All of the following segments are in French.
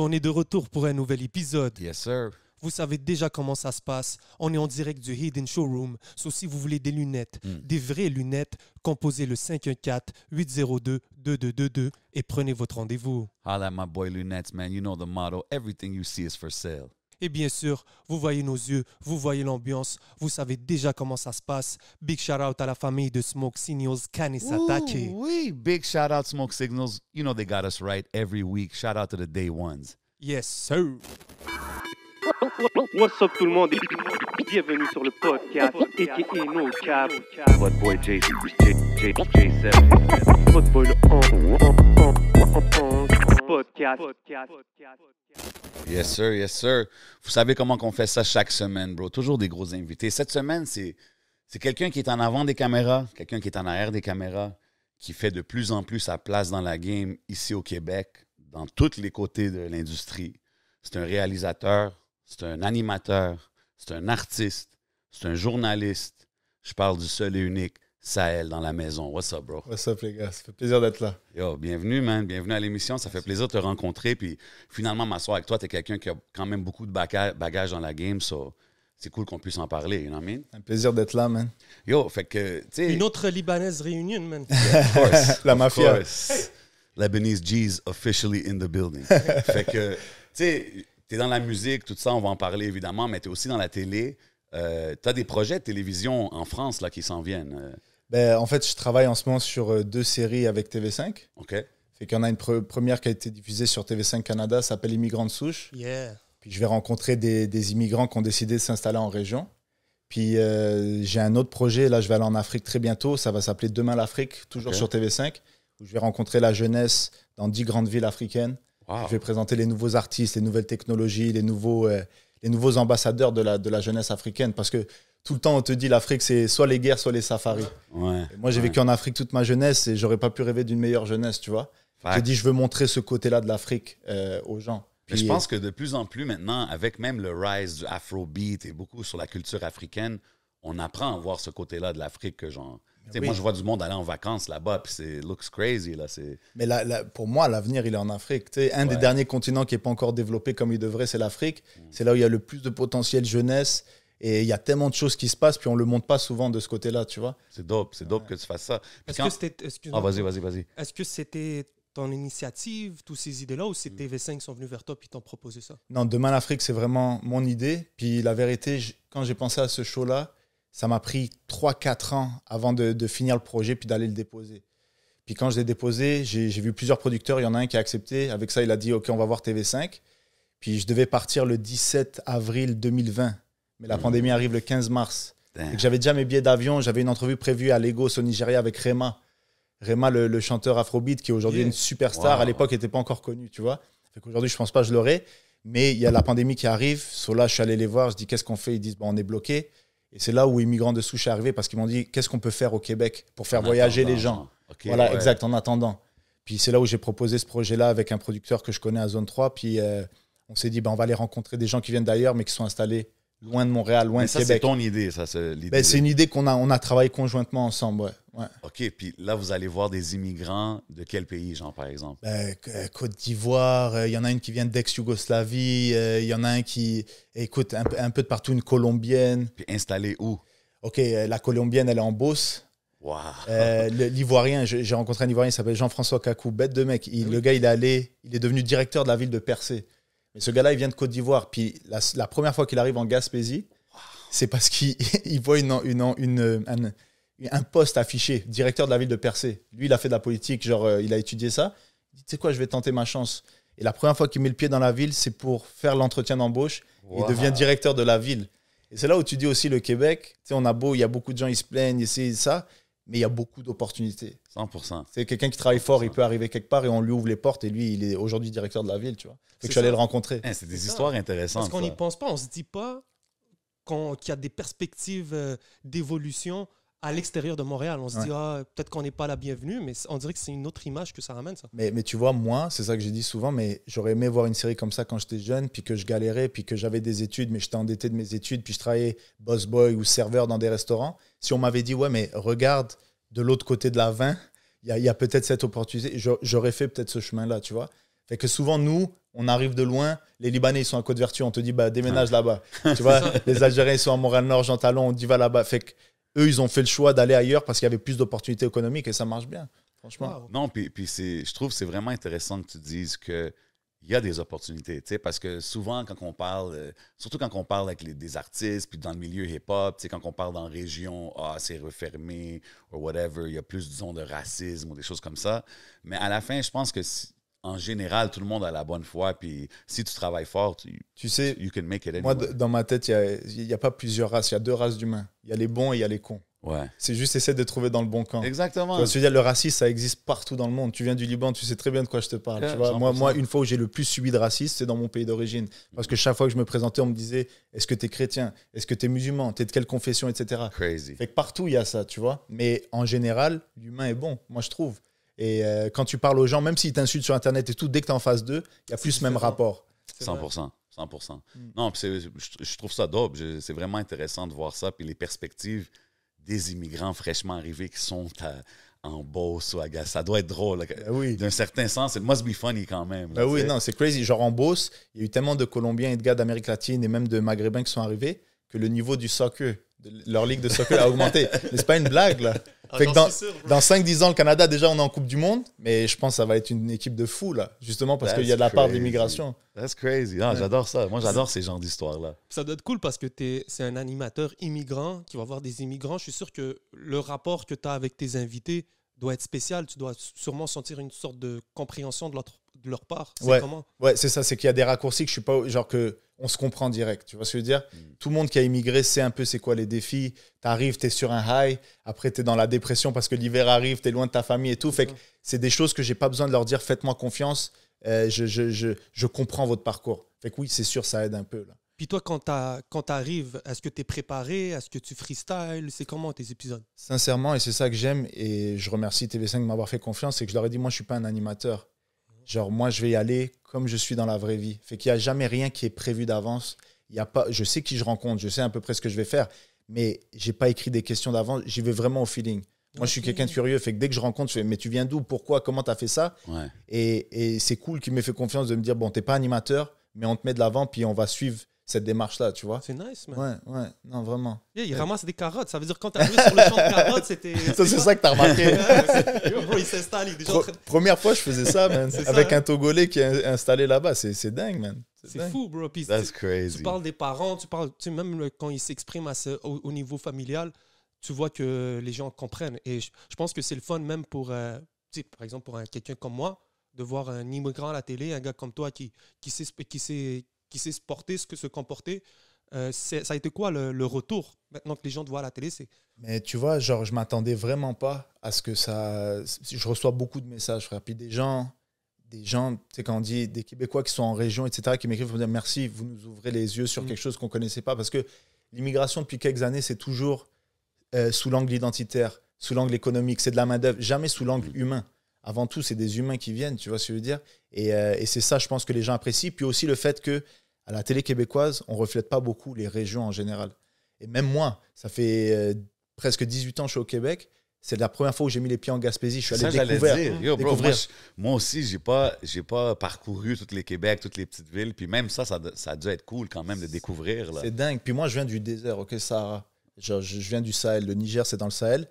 on est de retour pour un nouvel épisode. Yes, sir. Vous savez déjà comment ça se passe. On est en direct du Hidden Showroom. So, si vous voulez des lunettes, hmm. des vraies lunettes, composez le 514-802-2222 et prenez votre rendez-vous. Holla boy Lunettes, man. You know the motto. Everything you see is for sale. Et bien sûr, vous voyez nos yeux, vous voyez l'ambiance, vous savez déjà comment ça se passe. Big shout out à la famille de Smoke Signals, Kanisatake. Oui, big shout out Smoke Signals. You know they got us right every week. Shout out to the day ones. Yes, sir. What's up tout le monde bienvenue sur le podcast et No Cap. Votre boy J7. Votre boy le Podcast. Yes, sir, yes, sir. Vous savez comment qu'on fait ça chaque semaine, bro. Toujours des gros invités. Cette semaine, c'est, c'est quelqu'un qui est en avant des caméras, quelqu'un qui est en arrière des caméras, qui fait de plus en plus sa place dans la game ici au Québec, dans tous les côtés de l'industrie. C'est un réalisateur, c'est un animateur, c'est un artiste, c'est un journaliste. Je parle du seul et unique, Sahel dans la maison. What's up, bro? What's up, les gars? Ça fait plaisir d'être là. Yo, bienvenue, man. Bienvenue à l'émission. Ça fait plaisir de te rencontrer. Puis finalement, m'asseoir avec toi, t'es quelqu'un qui a quand même beaucoup de bagages dans la game. c'est cool qu'on puisse en parler, you know what I mean? Un plaisir d'être là, man. Yo, fait que, tu Une autre Libanaise réunion, man. la mafia. La Lebanese G's officially in the building. fait que, tu sais, t'es dans la musique, tout ça, on va en parler évidemment, mais t'es aussi dans la télé. Euh, t'as des projets de télévision en France, là, qui s'en viennent. Euh. Ben, en fait, je travaille en ce moment sur euh, deux séries avec TV5. OK. Fait qu'il y en a une première qui a été diffusée sur TV5 Canada, s'appelle Immigrants de souche. Yeah. Puis je vais rencontrer des, immigrants qui ont décidé de s'installer en région. Puis euh, j'ai un autre projet, là je vais aller en Afrique très bientôt, ça va s'appeler Demain l'Afrique, toujours sur TV5, où je vais rencontrer la jeunesse dans dix grandes villes africaines. Je vais présenter les nouveaux artistes, les nouvelles technologies, les nouveaux, euh, les nouveaux ambassadeurs de la, de la jeunesse africaine. Parce que tout le temps, on te dit l'Afrique, c'est soit les guerres, soit les safaris. moi, j'ai vécu en Afrique toute ma jeunesse et j'aurais pas pu rêver d'une meilleure jeunesse, tu vois. te dis je veux montrer ce côté-là de l'Afrique euh, aux gens. je pense euh, que de plus en plus maintenant, avec même le rise du Afrobeat et beaucoup sur la culture africaine, on apprend à voir ce côté-là de l'Afrique que genre. Moi, je vois du monde aller en vacances là-bas, puis c'est looks crazy. Là, Mais pour moi, l'avenir, il est en Afrique. un des derniers continents qui n'est pas encore développé comme il devrait, c'est l'Afrique. Mm. C'est là où il y a le plus de potentiel jeunesse. Et il y a tellement de choses qui se passent, puis on le montre pas souvent de ce côté-là, tu vois. C'est dope, c'est dope que tu fasses ça. Est-ce que c'était. Ah, vas-y, vas-y, vas-y. Est-ce que c'était ton initiative, toutes ces idées-là, ou c'est mm. TV5 qui sont venus vers toi puis t'ont proposé ça Non, Demain l'Afrique, c'est vraiment mon idée. Puis la vérité, quand j'ai pensé à ce show-là, ça m'a pris 3-4 ans avant de, de, finir le projet puis d'aller le déposer. Puis quand je l'ai déposé, j'ai vu plusieurs producteurs, il y en a un qui a accepté. Avec ça, il a dit, OK, on va voir TV5. Puis je devais partir le 17 avril 2020 mais la pandémie arrive le 15 mars. j'avais déjà mes billets d'avion, j'avais une entrevue prévue à Lagos au Nigeria avec Rema. Rema, le, chanteur afrobeat, qui est aujourd'hui une superstar, à l'époque n'était pas encore connu, tu vois. Aujourd'hui, je pense pas que je l'aurai, mais il y a la pandémie qui arrive. So là, je suis allé les voir, je dis qu'est-ce qu'on fait Ils disent bah, on est bloqué. Et c'est là où Immigrants de souche est parce qu'ils m'ont dit qu'est-ce qu'on peut faire au Québec pour faire voyager les gens. voilà, exact, en attendant. Puis c'est là où j'ai proposé ce projet-là avec un producteur que je connais à Zone 3. Puis euh, on s'est dit, ben, on va aller rencontrer des gens qui viennent d'ailleurs, mais qui sont installés loin de Montréal, loin de ça, C'est ton idée, ça, c'est ben, l'idée. c'est une idée qu'on a, on a travaillé conjointement ensemble, ouais. OK, puis là, vous allez voir des immigrants de quel pays, genre, par exemple? Ben, euh, Côte d'Ivoire, euh, il y en a une qui vient d'ex-Yougoslavie, euh, il y en a un qui, écoute, un, peu de partout, une Colombienne. Puis installée où? OK, la Colombienne, elle est en Beauce. Wow. L'Ivoirien, j'ai rencontré un Ivoirien, il s'appelle Jean-François Kakou, bête de mec. Ah le gars, il est allé, il est devenu directeur de la ville de Percé. Mais ce gars-là, il vient de Côte d'Ivoire. Puis la, première fois qu'il arrive en Gaspésie, c'est parce qu'il voit une, une, une, un, poste affiché, directeur de la ville de Percé. Lui, il a fait de la politique, genre, euh, il a étudié ça. Il dit, tu sais quoi, je vais tenter ma chance. Et la première fois qu'il met le pied dans la ville, c'est pour faire l'entretien d'embauche. Il devient directeur de la ville. Et c'est là où tu dis aussi le Québec, tu sais, on a beau, il y a beaucoup de gens, ils se plaignent, ils ça mais il y a beaucoup d'opportunités. 100%. C'est quelqu'un qui travaille fort, il peut arriver quelque part et on lui ouvre les portes et lui, il est aujourd'hui directeur de la ville, tu vois. Fait que je suis allé le rencontrer. Eh, c'est des histoires intéressantes. Parce qu'on n'y pense pas, on se dit pas qu'il y a des perspectives euh, d'évolution à l'extérieur de Montréal. On se dit, ah, peut-être qu'on n'est pas la bienvenue, mais on dirait que c'est une autre image que ça ramène, ça. Mais, tu vois, moi, c'est ça que j'ai dit souvent, mais j'aurais aimé voir une série comme ça quand j'étais jeune, puis que je galérais, puis que j'avais des études, mais j'étais endetté de mes études, puis je travaillais boss boy ou serveur dans des restaurants. Si on m'avait dit, ouais, mais regarde de l'autre côté de la 20, il y a, peut-être cette opportunité, j'aurais fait peut-être ce chemin-là, tu vois. Fait que souvent, nous, on arrive de loin, les Libanais, ils sont à Côte-Vertu, on te dit, bah, déménage là-bas. tu vois, les Algériens, ils sont à Montréal-Nord, Jean Talon, on dit, va là-bas. Fait que eux, ils ont fait le choix d'aller ailleurs parce qu'il y avait plus d'opportunités économiques et ça marche bien, franchement. Non, puis, je trouve c'est vraiment intéressant que tu dises que y a des opportunités, tu sais, parce que souvent, quand on parle, euh, surtout quand on parle avec des artistes, puis dans le milieu hip-hop, tu sais, quand on parle dans région, ah, c'est refermé, ou whatever, il y a plus, disons, de racisme ou des choses comme ça. Mais à la fin, je pense que en général, tout le monde a la bonne foi. Puis si tu travailles fort, tu, sais, you can make it Moi, dans ma tête, il n'y a, pas plusieurs races. Il y a deux races d'humains. Il y a les bons et il y a les cons. Ouais. C'est juste essayer de trouver dans le bon camp. Exactement. Tu vois, dire, le racisme, ça existe partout dans le monde. Tu viens du Liban, tu sais très bien de quoi je te parle. moi, moi, une fois où j'ai le plus subi de racisme, c'est dans mon pays d'origine. Parce que chaque fois que je me présentais, on me disait Est-ce que tu es chrétien Est-ce que tu es musulman Tu es de quelle confession Etc. Crazy. Fait que partout, il y a ça, tu vois. Mais en général, l'humain est bon, moi, je trouve. Et euh, quand tu parles aux gens, même s'ils t'insultent sur Internet et tout, dès que tu es en phase 2, il y a plus ce même rapport. 100%. 100%. Hmm. Non, je, trouve ça dope. C'est vraiment intéressant de voir ça. Puis les perspectives des immigrants fraîchement arrivés qui sont en Beauce ou à Gaza. Ça doit être drôle. Ben oui. D'un certain sens, it must be funny quand même. Ben oui, non, c'est crazy. Genre en Beauce, il y a eu tellement de Colombiens et de gars d'Amérique latine et même de Maghrébins qui sont arrivés que le niveau du soccer, leur ligue de soccer a augmenté. c'est pas une blague, là. Ah, dans, dans 5-10 ans, le Canada, déjà, on est en Coupe du Monde, mais je pense que ça va être une équipe de fou là, justement parce qu'il y a de la part de l'immigration. That's crazy. Ah, j'adore ça. Moi, j'adore ces genres d'histoires-là. Ça doit être cool parce que es, c'est un animateur immigrant qui va voir des immigrants. Je suis sûr que le rapport que tu as avec tes invités doit être spécial. Tu dois sûrement sentir une sorte de compréhension de, de leur part. C'est Ouais, ouais c'est ça. C'est qu'il y a des raccourcis que je suis pas. Genre que on se comprend direct. Tu vois ce que je veux dire mm. Tout le monde qui a immigré sait un peu c'est quoi les défis. Tu arrives, tu es sur un high, après tu es dans la dépression parce que l'hiver arrive, tu es loin de ta famille et tout. Fait que c'est des choses que j'ai pas besoin de leur dire faites-moi confiance, euh, je, comprends votre parcours. Fait que oui, c'est sûr, ça aide un peu. Là. Puis toi, quand tu arrives, est-ce que tu es préparé Est-ce que tu freestyle C'est comment tes épisodes Sincèrement, et c'est ça que j'aime, et je remercie TV5 de m'avoir fait confiance, c'est que je leur ai dit moi, je suis pas un animateur Genre, moi, je vais y aller comme je suis dans la vraie vie. Fait qu'il n'y a jamais rien qui est prévu d'avance. Il y a pas, je sais qui je rencontre, je sais à peu près ce que je vais faire, mais j'ai pas écrit des questions d'avance. J'y vais vraiment au feeling. Moi, je suis quelqu'un de curieux. Fait que dès que je rencontre, je fais Mais tu viens d'où Pourquoi Comment tu as fait ça Et, c'est cool qu'il me fait confiance de me dire Bon, t'es pas animateur, mais on te met de l'avant, puis on va suivre cette démarche-là, tu vois. C'est nice, man. Ouais, ouais, non, vraiment. il ramasse des carottes. Ça veut dire quand t'es arrivé sur le champ de carottes, c'était. c'est ça que t'as remarqué. il s'installe, Première fois, je faisais ça, avec hein. un Togolais qui est installé là-bas. C'est dingue, man. C'est fou, bro. That's crazy. Tu parles des parents, tu parles. Tu même quand ils s'expriment au, au, niveau familial, tu vois que les gens comprennent. Et je, pense que c'est le fun, même pour. Euh, par exemple, pour quelqu'un comme moi, de voir un immigrant à la télé, un gars comme toi qui, qui Qui sait qui sait se porter, ce que se comportait euh, ça a été quoi le, retour maintenant que les gens te voient à la télé c'est... Mais tu vois, genre, je m'attendais vraiment pas à ce que ça. Je reçois beaucoup de messages, frère. Puis des gens, des gens, tu sais, quand on dit des Québécois qui sont en région, etc., qui m'écrivent pour me dire merci, vous nous ouvrez les yeux sur mm. quelque chose qu'on connaissait pas. Parce que l'immigration, depuis quelques années, c'est toujours euh, sous l'angle identitaire, sous l'angle économique, c'est de la main-d'œuvre, jamais sous l'angle mm. humain avant tout, c'est des humains qui viennent, tu vois ce que je veux dire. et euh, c'est ça, je pense, que les gens apprécient. Puis aussi le fait que à la télé québécoise, on reflète pas beaucoup les régions en général. Et même moi, ça fait euh, presque 18 ans que je suis au Québec. C'est la première fois que j'ai mis les pieds en Gaspésie. Je suis allé découvrir. Moi, aussi, j'ai pas, pas parcouru toutes les Québec, toutes les petites villes. Puis même ça, ça, doit être cool quand même de découvrir. C'est dingue. Puis moi, je viens du désert, ok, Sarah. Je, je viens du Sahel. Le Niger, c'est dans le Sahel.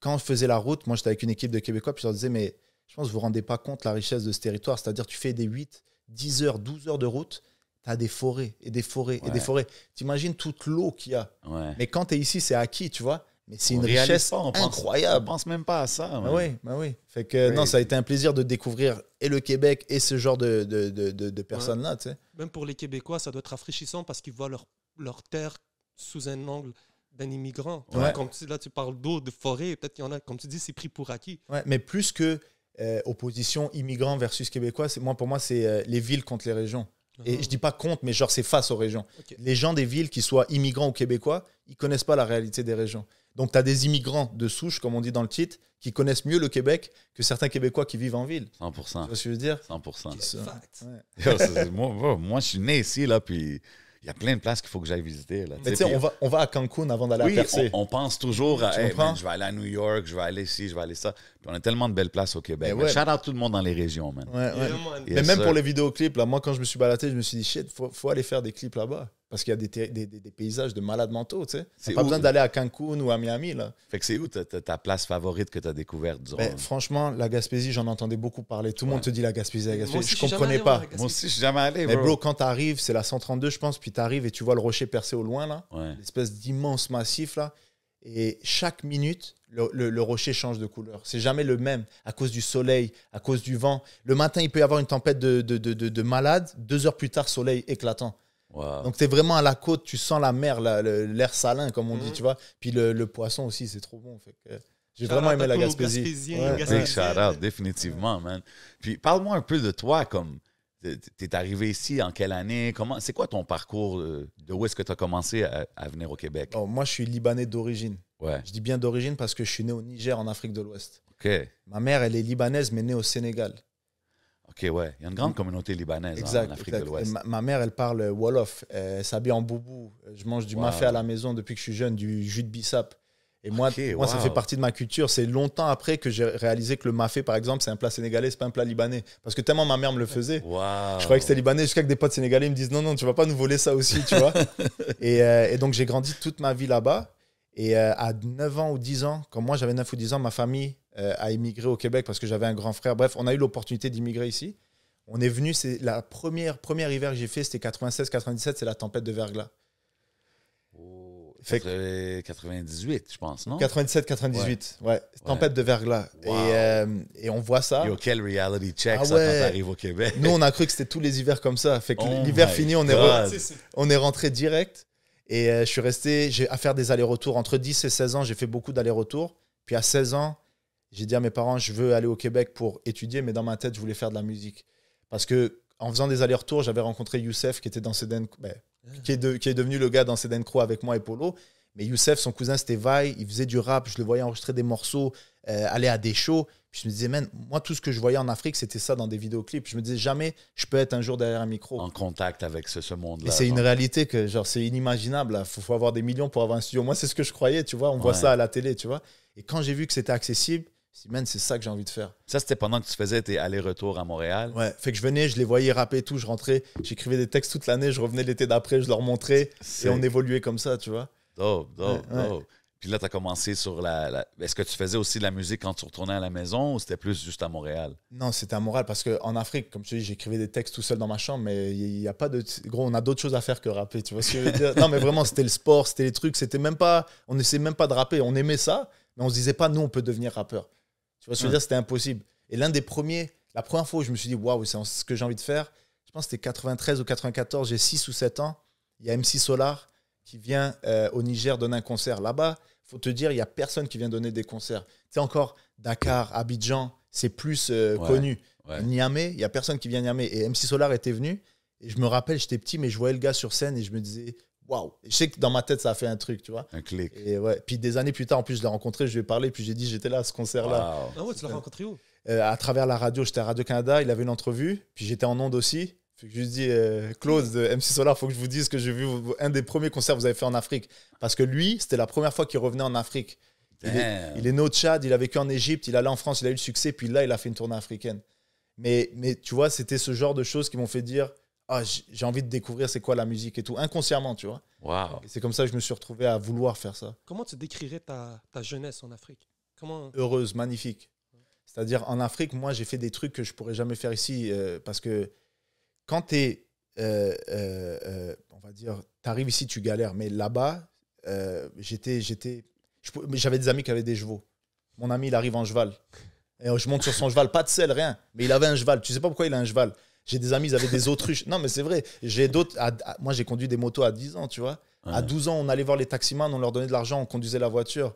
Quand je faisais la route, moi, j'étais avec une équipe de Québécois, puis je leur disais, mais je pense que vous vous rendez pas compte de la richesse de ce territoire. C'est-à-dire, tu fais des 8, 10 heures, 12 heures de route tu as des forêts et des forêts et des forêts. tu imagines toute l'eau qu'il y a. Mais quand tu es ici, c'est acquis, tu vois. Mais c'est une richesse on incroyable. pense même pas à ça. Bah mais oui, bah oui. Fait que non, ça a été un plaisir de découvrir et le Québec et ce genre de, personnes-là. Même pour les Québécois, ça doit être rafraîchissant parce qu'ils voient leur, leur terre sous un angle d'un immigrant. Comme tu, là, tu parles d'eau, de forêt, peut-être qu'il y en a, comme tu dis, c'est pris pour acquis. mais plus que euh, opposition immigrant versus Québécois, moi, pour moi, c'est euh, les villes contre les régions. Et je dis pas contre, mais genre c'est face aux régions. Les gens des villes, qui soient immigrants ou québécois, ils connaissent pas la réalité des régions. Donc tu as des immigrants de souche, comme on dit dans le titre, qui connaissent mieux le Québec que certains Québécois qui vivent en ville. 100%. Tu vois ce que je veux dire 100%. Fact. Ouais. moi, moi, je suis né ici, là, puis il y a plein de places qu'il faut que j'aille visiter. Là, tu sais, on va, on va à Cancun avant d'aller à Percé. On, pense toujours à je vais aller à New York, je vais aller ici, je vais aller ça. on a tellement de belles places au Québec. Shout out tout le monde dans les régions, Mais même pour les vidéoclips, là, moi, quand je me suis baladé, je me suis dit, shit, faut, faut aller faire des clips là-bas. Parce qu'il y a des, paysages de malades mentaux, tu sais. C'est pas besoin d'aller à Cancun ou à Miami, là. Fait que c'est où ta, place favorite que tu as découverte ben, franchement, la Gaspésie, j'en entendais beaucoup parler. Tout le monde te dit la Gaspésie, la Gaspésie. je comprenais pas. Moi aussi, je suis jamais allé, Mais bro, quand tu arrives, c'est la 132, je pense, puis tu arrives et tu vois le rocher percé au loin, là. L'espèce d'immense massif, là. Et chaque minute, le, rocher change de couleur. C'est jamais le même à cause du soleil, à cause du vent. Le matin, il peut y avoir une tempête de, de, de malade. Deux heures plus tard, soleil éclatant. Donc, tu es vraiment à la côte, tu sens la mer, l'air salin, comme on dit, mhm. tu vois. Puis le, poisson aussi, c'est trop bon. j'ai vraiment aimé la Gaspésie. Ouais. Big shout définitivement, man. Puis parle-moi un peu de toi, comme tu es arrivé ici, en quelle année? Comment, c'est quoi ton parcours? Euh, de où est-ce que tu as commencé à, venir au Québec? Oh, moi, je suis Libanais d'origine. Ouais. Je dis bien d'origine parce que je suis né au Niger, en Afrique de l'Ouest. Ma mère, elle est libanaise, mais née au Sénégal. OK, ouais. Il y a une grande communauté libanaise hein, en Afrique de l'Ouest. Ma, mère, elle parle euh, Wolof, elle euh, s'habille en boubou. Je mange du mafé à la maison depuis que je suis jeune, du jus de bissap. Et moi, moi ça fait partie de ma culture. C'est longtemps après que j'ai réalisé que le mafé, par exemple, c'est un plat sénégalais, c'est pas un plat libanais. Parce que tellement ma mère me le faisait. Je croyais que c'était libanais jusqu'à que des potes sénégalais me disent non, non, tu vas pas nous voler ça aussi, tu vois. Euh, et, donc, j'ai grandi toute ma vie là-bas. Et à 9 ans ou 10 ans, quand moi j'avais 9 ou 10 ans, ma famille euh, à immigrer au Québec parce que j'avais un grand frère. Bref, on a eu l'opportunité d'immigrer ici. On est venu, c'est la première, première hiver que j'ai fait, c'était 96-97, c'est la tempête de verglas. 98, je pense, non? 97-98, ouais. Tempête de verglas. Et, euh, et, on voit ça. Yo, quel reality check ah ça quand t'arrives au Québec. Nous, on a cru que c'était tous les hivers comme ça. Fait que oh l'hiver fini, on est, on est rentré direct. Et euh, je suis resté, j'ai à faire des allers-retours. Entre 10 et 16 ans, j'ai fait beaucoup d'allers-retours. Puis à 16 ans, j'ai dit à mes parents, je veux aller au Québec pour étudier, mais dans ma tête, je voulais faire de la musique. Parce que en faisant des allers-retours, j'avais rencontré Youssef qui était dans ben, ah. qui, est de, qui, est devenu le gars dans Seden Crow avec moi et Polo. Mais Youssef, son cousin, c'était Vaille, il faisait du rap, je le voyais enregistrer des morceaux, euh, aller à des shows. je me disais, man, moi, tout ce que je voyais en Afrique, c'était ça dans des vidéoclips. Je me disais, jamais je peux être un jour derrière un micro. En contact avec ce, ce monde-là. C'est une réalité que, genre, c'est inimaginable. Il faut, avoir des millions pour avoir un studio. Moi, c'est ce que je croyais, tu vois. On voit ça à la télé, tu vois. Et quand j'ai vu que c'était accessible, c'est ça que j'ai envie de faire. Ça, c'était pendant que tu faisais tes allers-retours à Montréal. Ouais, fait que je venais, je les voyais rapper et tout, je rentrais, j'écrivais des textes toute l'année, je revenais l'été d'après, je leur montrais et on évoluait comme ça, tu vois. Dope, dope, dope. Puis là, tu as commencé sur la. Est-ce que tu faisais aussi de la musique quand tu retournais à la maison ou c'était plus juste à Montréal? Non, c'était à Montréal parce qu'en Afrique, comme tu dis, j'écrivais des textes tout seul dans ma chambre, mais il n'y a pas de. Gros, on a d'autres choses à faire que rapper, tu vois ce que je veux dire? non, mais vraiment, c'était le sport, c'était les trucs, c'était même pas. On essayait même pas de rapper, on aimait ça, mais on se disait pas, nous, on peut devenir rappeur. Tu vois ce que dire C'était impossible. Et l'un des premiers, la première fois où je me suis dit, waouh, c'est ce que j'ai envie de faire, je pense que c'était 93 ou 94, j'ai 6 ou 7 ans, il y a MC Solar qui vient euh, au Niger donner un concert. Là-bas, faut te dire, il n'y a personne qui vient donner des concerts. Tu sais encore, Dakar, Abidjan, c'est plus euh, connu. Niamey, il n'y a personne qui vient Niamey. Et MC Solar était venu. Et je me rappelle, j'étais petit, mais je voyais le gars sur scène et je me disais, waouh. Je sais que dans ma tête, ça a fait un truc, tu vois. Un clic. Et ouais. Puis des années plus tard, en plus, je l'ai rencontré, je lui ai parlé, puis j'ai dit, j'étais là à ce concert-là. Ah ouais, tu l'as euh, rencontré où euh, À travers la radio, j'étais à Radio-Canada, il avait une entrevue, puis j'étais en onde aussi. je lui dis, euh, Claude de MC Solar, faut que je vous dise que j'ai vu un des premiers concerts que vous avez fait en Afrique. Parce que lui, c'était la première fois qu'il revenait en Afrique. Il est, il au Tchad, il a vécu en Égypte, il allé en France, il a eu le succès, puis là, il a fait une tournée africaine. Mais, mais tu vois, c'était ce genre de choses qui m'ont fait dire ah, j'ai envie de découvrir c'est quoi la musique et tout, inconsciemment, tu vois. C'est comme ça que je me suis retrouvé à vouloir faire ça. Comment tu décrirais ta, jeunesse en Afrique Comment... Heureuse, magnifique. C'est-à-dire, en Afrique, moi, j'ai fait des trucs que je pourrais jamais faire ici euh, parce que quand tu es, euh, euh, on va dire, tu arrives ici, tu galères. Mais là-bas, j'étais, j'étais, j'avais des amis qui avaient des chevaux. Mon ami, il arrive en cheval. Et je monte sur son cheval, pas de sel, rien. Mais il avait un cheval. Tu sais pas pourquoi il a un cheval. J'ai des amis, ils avaient des autruches. Non, mais c'est vrai. J'ai d'autres. Moi, j'ai conduit des motos à 10 ans, tu vois. À 12 ans, on allait voir les taximans, on leur donnait de l'argent, on conduisait la voiture.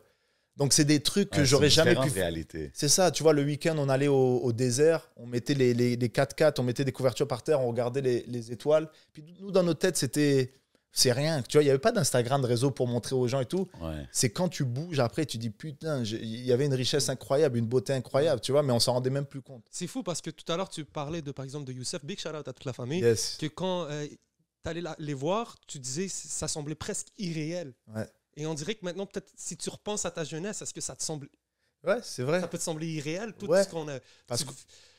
Donc, c'est des trucs que j'aurais jamais pu. réalité. C'est ça, tu vois, le week-end, on allait au, désert, on mettait les, les, 4x4, on mettait des couvertures par terre, on regardait les, les étoiles. Puis nous, dans nos têtes, c'était c'est rien. Tu vois, il n'y avait pas d'Instagram, de réseau pour montrer aux gens et tout. C'est quand tu bouges après, tu dis putain, il y avait une richesse incroyable, une beauté incroyable, tu vois, mais on s'en rendait même plus compte. C'est fou parce que tout à l'heure, tu parlais de, par exemple, de Youssef, big shout out à toute la famille, que quand euh, tu allais les voir, tu disais, ça semblait presque irréel. Et on dirait que maintenant, peut-être, si tu repenses à ta jeunesse, est-ce que ça te semble. Ouais, c'est vrai. Ça peut te sembler irréel, tout ce qu'on a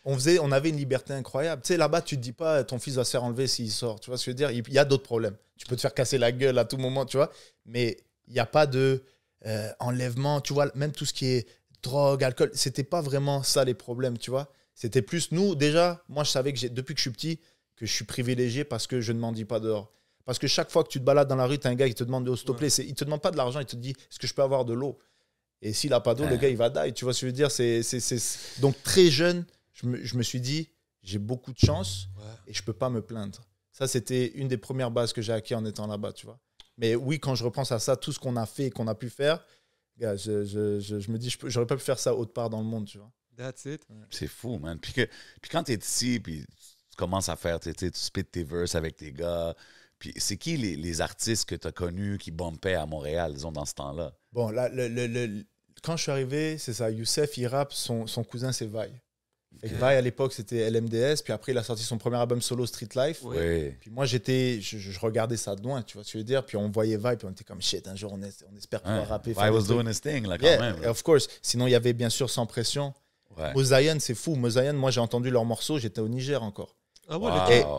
on, faisait, on avait une liberté incroyable. Tu là-bas, tu te dis pas ton fils va se faire enlever s'il sort. Tu vois ce veux dire Il y a d'autres problèmes. Tu peux te faire casser la gueule à tout moment, tu vois. Mais il n'y a pas de euh, enlèvement, tu vois. Même tout ce qui est drogue, alcool, c'était pas vraiment ça les problèmes, tu vois. C'était plus nous, déjà, moi, je savais que j'ai depuis que je suis petit, que je suis privilégié parce que je ne m'en dis pas dehors. Parce que chaque fois que tu te balades dans la rue, tu as un gars qui te demande de s'il te plaît. Il te demande pas de l'argent, il te dit est-ce que je peux avoir de l'eau Et s'il n'a pas d'eau, le ah. gars, il va die. Tu vois ce que je veux dire c'est, Donc, très jeune, je me, suis dit, j'ai beaucoup de chance et je peux pas me plaindre. Ça, c'était une des premières bases que j'ai acquises en étant là-bas, tu vois. Mais oui, quand je repense à ça, tout ce qu'on a fait et qu'on a pu faire, je, je, je, je me dis, j'aurais pas pu faire ça autre part dans le monde, tu vois. C'est fou, man. Puis, quand tu es ici, puis tu commences à faire, tu spit tes verses avec tes gars. Puis c'est qui les, les, artistes que tu as connus qui bombaient à Montréal, disons, dans ce temps-là? Bon, là, le, quand je suis arrivé, c'est ça, Youssef, il rappe, son, son cousin, c'est Vaille. Okay. à l'époque, c'était LMDS. Puis après, il a sorti son premier album solo, Street Life. Puis moi, j'étais, je, regardais ça de loin, tu vois ce que je veux dire. Puis on voyait Vi, puis on était comme shit, un jour, on, espère pouvoir va rapper. Vi was doing his thing, quand yeah, Of course. Sinon, il y avait bien sûr Sans Pression. Ouais. c'est fou. Mosaïen, moi, j'ai entendu leur morceau, j'étais au Niger encore. Ah ouais,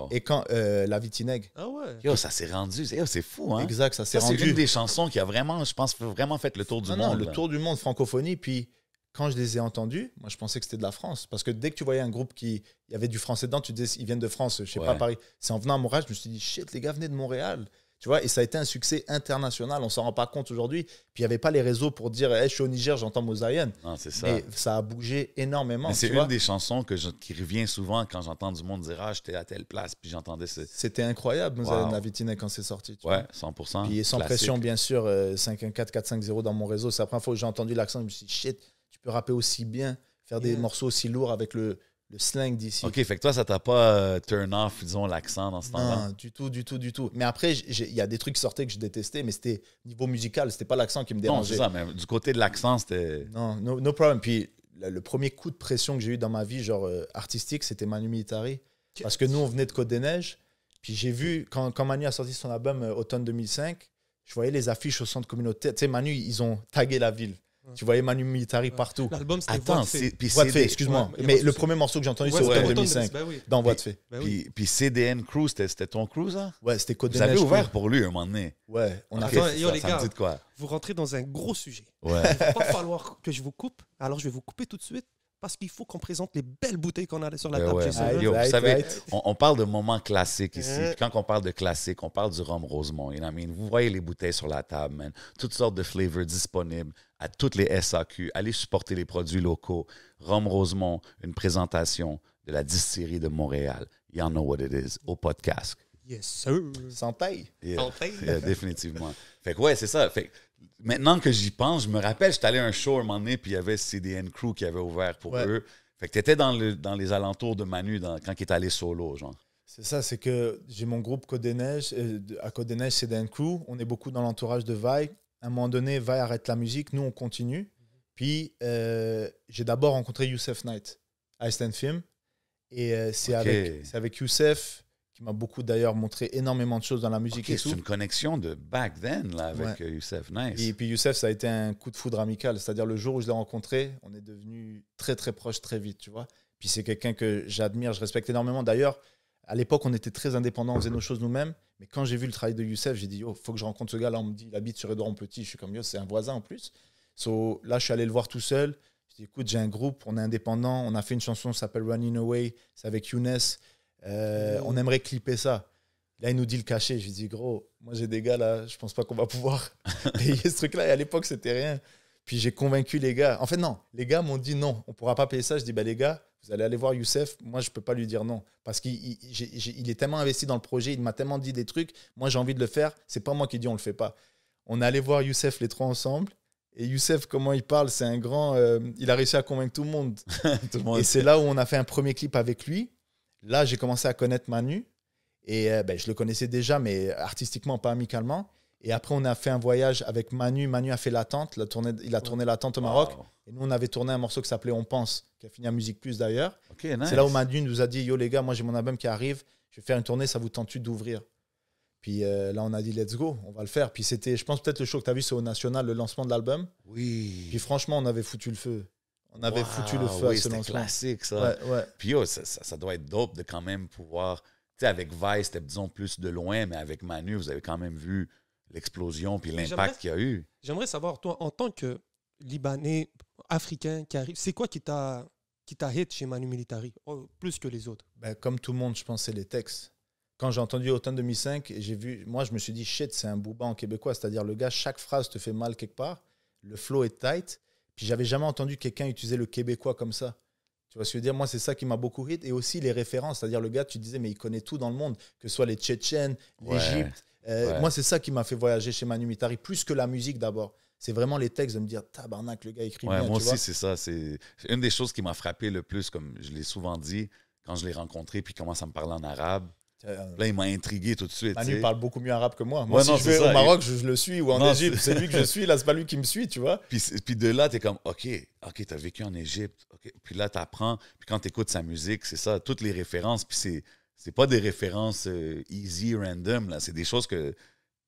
et, quand euh, La Vitineg. Ah ouais. Yo, ça s'est rendu. c'est fou, hein? Exact, ça s'est rendu. C'est une des chansons qui a vraiment, je pense, vraiment fait le tour du ah monde. le tour du monde francophonie. Puis quand je les ai entendus, moi je pensais que c'était de la France. Parce que dès que tu voyais un groupe qui y avait du français dedans, tu disais ils viennent de France, je sais pas, Paris. C'est en venant à Montréal, je me suis dit shit, les gars venaient de Montréal. Tu vois, et ça a été un succès international, on s'en rend pas compte aujourd'hui. Puis il n'y avait pas les réseaux pour dire je suis au Niger, j'entends Mosaïen. c'est ça. Et ça a bougé énormément. C'est une des chansons que qui revient souvent quand j'entends du monde dire Ah, j'étais à telle place, puis j'entendais. C'était incroyable, Mosaïen Navitine, quand c'est sorti. ouais, 100%. Vois. Puis sans pression, bien sûr, 514 euh, 0 dans mon réseau. C'est la première fois que j'ai entendu l'accent, je me suis dit shit tu rapper aussi bien, faire des morceaux aussi lourds avec le, le slang d'ici. OK, fait que toi, ça t'a pas euh, turn off, disons, l'accent dans ce temps-là? Non, du tout, du tout, du tout. Mais après, il y a des trucs qui sortaient que je détestais, mais c'était niveau musical, c'était pas l'accent qui me dérangeait. Non, c'est ça, mais du côté de l'accent, c'était... Non, no, problem. Puis le, premier coup de pression que j'ai eu dans ma vie, genre euh, artistique, c'était Manu Militari. Parce que nous, on venait de Côte-des-Neiges, puis j'ai vu, quand, Manu a sorti son album euh, automne 2005, je voyais les affiches au centre communautaire. Tu sais, Manu, ils ont tagué la ville. Tu voyais Manu Militari partout. L'album, c'était Attends, c'est, puis de excuse-moi. mais le premier morceau que j'ai entendu, c'est en 2005. Bah dans Voix de bah Puis CDN Crew, c'était ton cruise, hein? Ouais, c'était Côte Vous avez ouvert pour lui un moment donné. Ouais, on a fait ça. Vous rentrez dans un gros sujet. Ouais. Il ne va pas falloir que je vous coupe, alors je vais vous couper tout de suite parce qu'il faut qu'on présente les belles bouteilles qu'on a sur la ben table. Ben vous savez, on, parle de moments classiques ici. quand on parle de classique, on parle du rhum Rosemont. Vous voyez les bouteilles sur la table, Toutes sortes de flavors disponibles à toutes les SAQ. Allez supporter les produits locaux. Rhum Rosemont, une présentation de la distillerie de Montréal. You know what it is, au podcast. Yes, sir. Santé. définitivement. Fait que ouais, c'est ça. Fait maintenant que j'y pense, je me rappelle, j'étais allé à un show un moment donné, puis il y avait CDN Crew qui avait ouvert pour eux. Fait que étais dans, dans les alentours de Manu quand il est allé solo, genre. C'est ça, c'est que j'ai mon groupe Côte des Neiges, euh, à Côte des Neiges, CDN Crew. On est beaucoup dans l'entourage de Vaille. À un moment donné, Vaille arrête la musique, nous on continue. Puis euh, j'ai d'abord rencontré Youssef Knight à Stand Film. Et euh, c'est avec Youssef, m'a beaucoup d'ailleurs montré énormément de choses dans la musique et C'est une connexion de back then avec euh, Youssef, nice. Et puis Youssef, ça a été un coup de foudre amical, c'est-à-dire le jour où je l'ai rencontré, on est devenu très très proche très vite, tu vois. Puis c'est quelqu'un que j'admire, je respecte énormément. D'ailleurs, à l'époque, on était très indépendants, on faisait nos choses nous-mêmes. Mais quand j'ai vu le travail de Youssef, j'ai dit, oh, faut que je rencontre ce gars. Là, on me dit, il habite sur Edouard Petit. Je suis comme, yo, c'est un voisin en plus. So, là, je suis allé le voir tout seul. écoute, j'ai un groupe, on est indépendant. On a fait une chanson, ça s'appelle Running Away. C'est avec Younes. Euh, on aimerait clipper ça. Là, il nous dit le cachet. Je lui dis, gros, moi j'ai des gars là, je pense pas qu'on va pouvoir payer ce truc-là. Et à l'époque, c'était rien. Puis j'ai convaincu les gars. En fait, non, les gars m'ont dit non, on pourra pas payer ça. Je dis, bah les gars, vous allez aller voir Youssef. Moi, je peux pas lui dire non. Parce qu'il est tellement investi dans le projet, il m'a tellement dit des trucs. Moi, j'ai envie de le faire. C'est pas moi qui dis on le fait pas. On est allé voir Youssef les trois ensemble. Et Youssef, comment il parle, c'est un grand. Euh, il a réussi à convaincre tout le monde. Et c'est là où on a fait un premier clip avec lui. Là, j'ai commencé à connaître Manu. Et euh, ben, je le connaissais déjà, mais artistiquement, pas amicalement. Et après, on a fait un voyage avec Manu. Manu a fait la tente. La tournée, il a tourné la tente au Maroc. Et nous, on avait tourné un morceau qui s'appelait On pense, qui a fini à Musique Plus d'ailleurs. C'est là où Manu nous a dit Yo les gars, moi j'ai mon album qui arrive. Je vais faire une tournée, ça vous tente-tu d'ouvrir Puis euh, là, on a dit Let's go, on va le faire. Puis c'était, je pense, peut-être le show que tu as vu, c'est au National, le lancement de l'album. Oui. Puis franchement, on avait foutu le feu. On avait foutu le feu oui, à classique, ça. Puis oh, ça, doit être dope de quand même pouvoir. avec Vice, c'était disons plus de loin, mais avec Manu, vous avez quand même vu l'explosion puis l'impact qu'il y a eu. J'aimerais savoir, toi, en tant que Libanais, Africain qui arrive, c'est quoi qui t'a qui hit chez Manu Militari, oh, plus que les autres ben, Comme tout le monde, je pensais les textes. Quand j'ai entendu Autant 2005, j'ai vu, moi, je me suis dit, shit, c'est un Bouba en québécois. C'est-à-dire, le gars, chaque phrase te fait mal quelque part. Le flow est tight j'avais jamais entendu quelqu'un utiliser le québécois comme ça. Tu vois ce que je veux dire Moi, c'est ça qui m'a beaucoup ri Et aussi les références. C'est-à-dire, le gars, tu disais, mais il connaît tout dans le monde, que ce soit les Tchétchènes, l'Égypte. Euh, moi, c'est ça qui m'a fait voyager chez Manu plus que la musique d'abord. C'est vraiment les textes de me dire, tabarnak, le gars écrit bien. Moi aussi, c'est ça. C'est une des choses qui m'a frappé le plus, comme je l'ai souvent dit, quand je l'ai rencontré, puis commence à me parler en arabe. Là, il m'a intrigué tout de suite. Manu parle beaucoup mieux arabe que moi. Moi, si je vais au Maroc, je, le suis, ou en Égypte, c'est lui que je suis, là, c'est pas lui qui me suit, tu vois. Puis, puis de là, tu es comme, OK, OK, as vécu en Égypte, puis là, tu apprends. puis quand tu écoutes sa musique, c'est ça, toutes les références, puis c'est, c'est pas des références euh, easy, random, là, c'est des choses que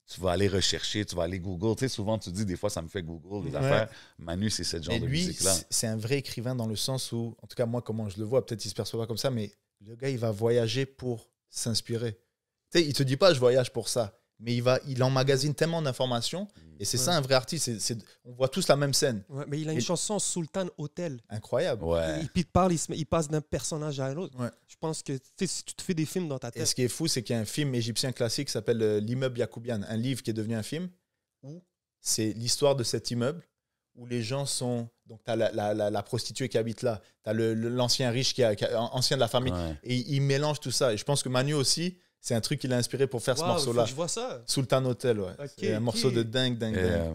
tu vas aller rechercher, tu vas aller Google. Tu sais, souvent, tu dis, des fois, ça me fait Google, des affaires. Manu, c'est ce genre de musique-là. C'est un vrai écrivain dans le sens où, en tout cas, moi, comment je le vois, peut-être il se perçoit pas comme ça, mais le gars, il va voyager pour s'inspirer. Tu sais, il te dit pas je voyage pour ça, mais il va, il emmagasine tellement d'informations et c'est ça un vrai artiste. c'est on voit tous la même scène. mais il a une chanson Sultan Hotel. Incroyable. Ouais. Il, il, parle, il, passe d'un personnage à un autre. Je pense que si tu te fais des films dans ta tête. Et ce qui est fou, c'est qu'il y a un film égyptien classique qui s'appelle euh, L'immeuble Yacoubian, un livre qui est devenu un film où c'est l'histoire de cet immeuble où les gens sont. Donc, tu la, prostituée qui habite là, tu as l'ancien riche, qui, a, ancien de la famille, et il mélange tout ça. Et je pense que Manu aussi, c'est un truc qu'il a inspiré pour faire ce morceau-là. Je vois ça. Sultan Hotel, ouais. c'est un morceau de dingue, dingue, dingue. Euh,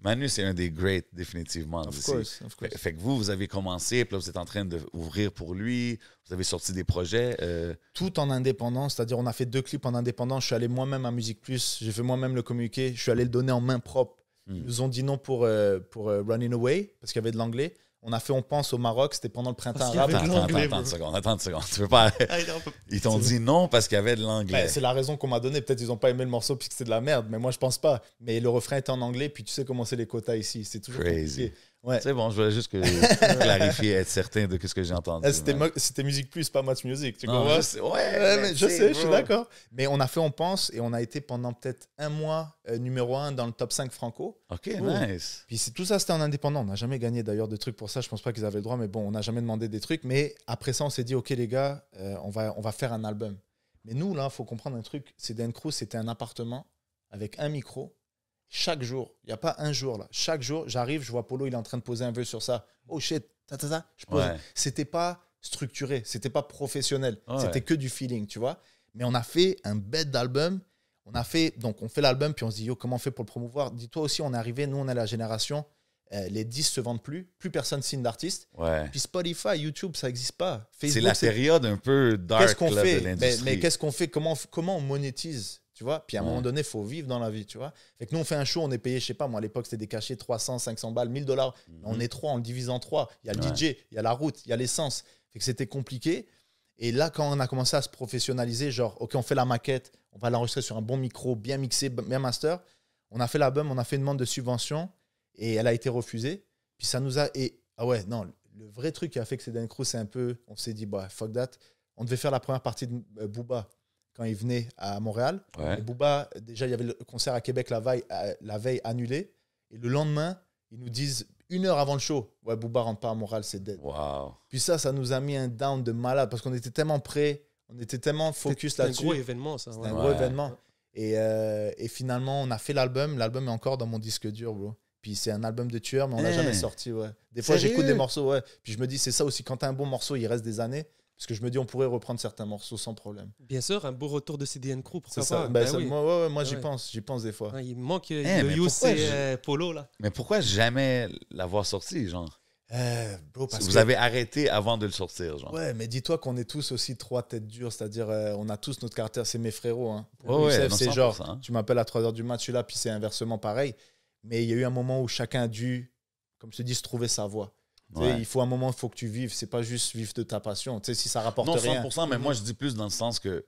Manu, c'est un des greats, définitivement. Of course, Fait, que vous, vous avez commencé, puis là, vous êtes en train d'ouvrir pour lui, vous avez sorti des projets. Euh, tout en indépendance c'est-à-dire, on a fait deux clips en indépendant. Je suis allé moi-même à Musique Plus, j'ai fait moi-même le communiqué, je suis allé le donner en main propre ils hmm. nous ont dit non pour, euh, pour euh, Running Away parce qu'il y avait de l'anglais. On a fait On pense au Maroc, c'était pendant le printemps arabe. Attends, attends, attends, une seconde, attends une seconde. Tu veux pas... Ah, ils t'ont dit non parce qu'il y avait de l'anglais. Ben, c'est la raison qu'on m'a donnée. Peut-être ils n'ont pas aimé le morceau puisque c'est c'était de la merde, mais moi je pense pas. Mais le refrain était en anglais, puis tu sais comment c'est les quotas ici. C'est toujours Crazy. C'est bon, je voulais juste que clarifier, être certain de ce que j'ai entendu. Ah, c'était Musique Plus, pas Match Music. Tu comprends? Ouais, mais je sais, je suis d'accord. Mais on a fait On Pense et on a été pendant peut-être un mois euh, numéro un dans le top 5 franco. Ok, nice. Puis tout ça, c'était en indépendant. On n'a jamais gagné d'ailleurs de trucs pour ça. Je pense pas qu'ils avaient le droit, mais bon, on n'a jamais demandé des trucs. Mais après ça, on s'est dit, ok, les gars, euh, on, va, on va faire un album. Mais nous, là, il faut comprendre un truc. C'est Dan c'était un appartement avec un micro chaque jour, il n'y a pas un jour là. Chaque jour, j'arrive, je vois Polo, il est en train de poser un vœu sur ça. Oh shit, ta ta je pose. C'était pas structuré, c'était pas professionnel, c'était que du feeling, tu vois. Mais on a fait un bête d'album. On a fait, donc on fait l'album, puis on se dit, yo, comment on fait pour le promouvoir Dis-toi aussi, on est arrivé, nous, on est la génération, euh, les 10 se vendent plus, plus personne signe d'artiste. Ouais. Puis Spotify, YouTube, ça n'existe pas. C'est la période un peu dark quest -ce qu'on fait? de l'industrie. Mais, mais qu'est-ce qu'on fait comment, comment on monétise tu vois. Puis à un moment donné, faut vivre dans la vie, tu vois. Fait que nous, on fait un show, on est payé, je sais pas, moi à l'époque, c'était des cachets 300, 500 balles, 1000 dollars. Mhm. On est trois, on le divise en trois. Il y a le DJ, il y a la route, il y a l'essence. Fait que c'était compliqué. Et là, quand on a commencé à se professionnaliser, genre, OK, on fait la maquette, on va l'enregistrer sur un bon micro, bien mixé, bien master. On a fait l'album, on a fait une demande de subvention et elle a été refusée. Puis ça nous a. Et, ah ouais, non, le vrai truc qui a fait que c'est Dan crew, c'est un peu. On s'est dit, bah, fuck that. On devait faire la première partie de euh, Booba quand il venait à Montréal. Et Booba, déjà, il y avait le concert à Québec la veille, euh, la veille annulé. Et le lendemain, ils nous disent une heure avant le show, ouais, Booba rentre pas à Montréal, c'est dead. Puis ça, ça nous a mis un down de malade parce qu'on était tellement prêts, on était tellement focus là-dessus. C'était un gros événement, ça. un gros événement. Euh, et, finalement, on a fait l'album. L'album est encore dans mon disque dur, bro. Puis c'est un album de tueur, mais on l'a eh. jamais sorti, ouais. Des fois, j'écoute des morceaux, ouais. Puis je me dis, c'est ça aussi, quand t'as un bon morceau, il reste des années. Parce que je me dis, on pourrait reprendre certains morceaux sans problème. Bien sûr, un beau retour de CDN Crew, pour ça. Bah, ben moi, j'y pense, j'y pense des fois. il manque euh, eh, euh, Polo, là. Mais pourquoi jamais l'avoir sorti, genre euh, Vous avez arrêté avant de le sortir, genre. Ouais, mais dis-toi qu'on est tous aussi trois têtes dures, c'est-à-dire on a tous notre caractère, c'est mes frérots. Hein. c'est genre, hein. tu m'appelles à 3h du match, je suis là, puis c'est inversement pareil. Mais il y a eu un moment où chacun a dû, comme je te dis, se trouver sa voix il faut un moment, il faut que tu vives. C'est pas juste vivre de ta passion. sais si ça rapporte non, 100%, mais moi, je dis plus dans le sens que,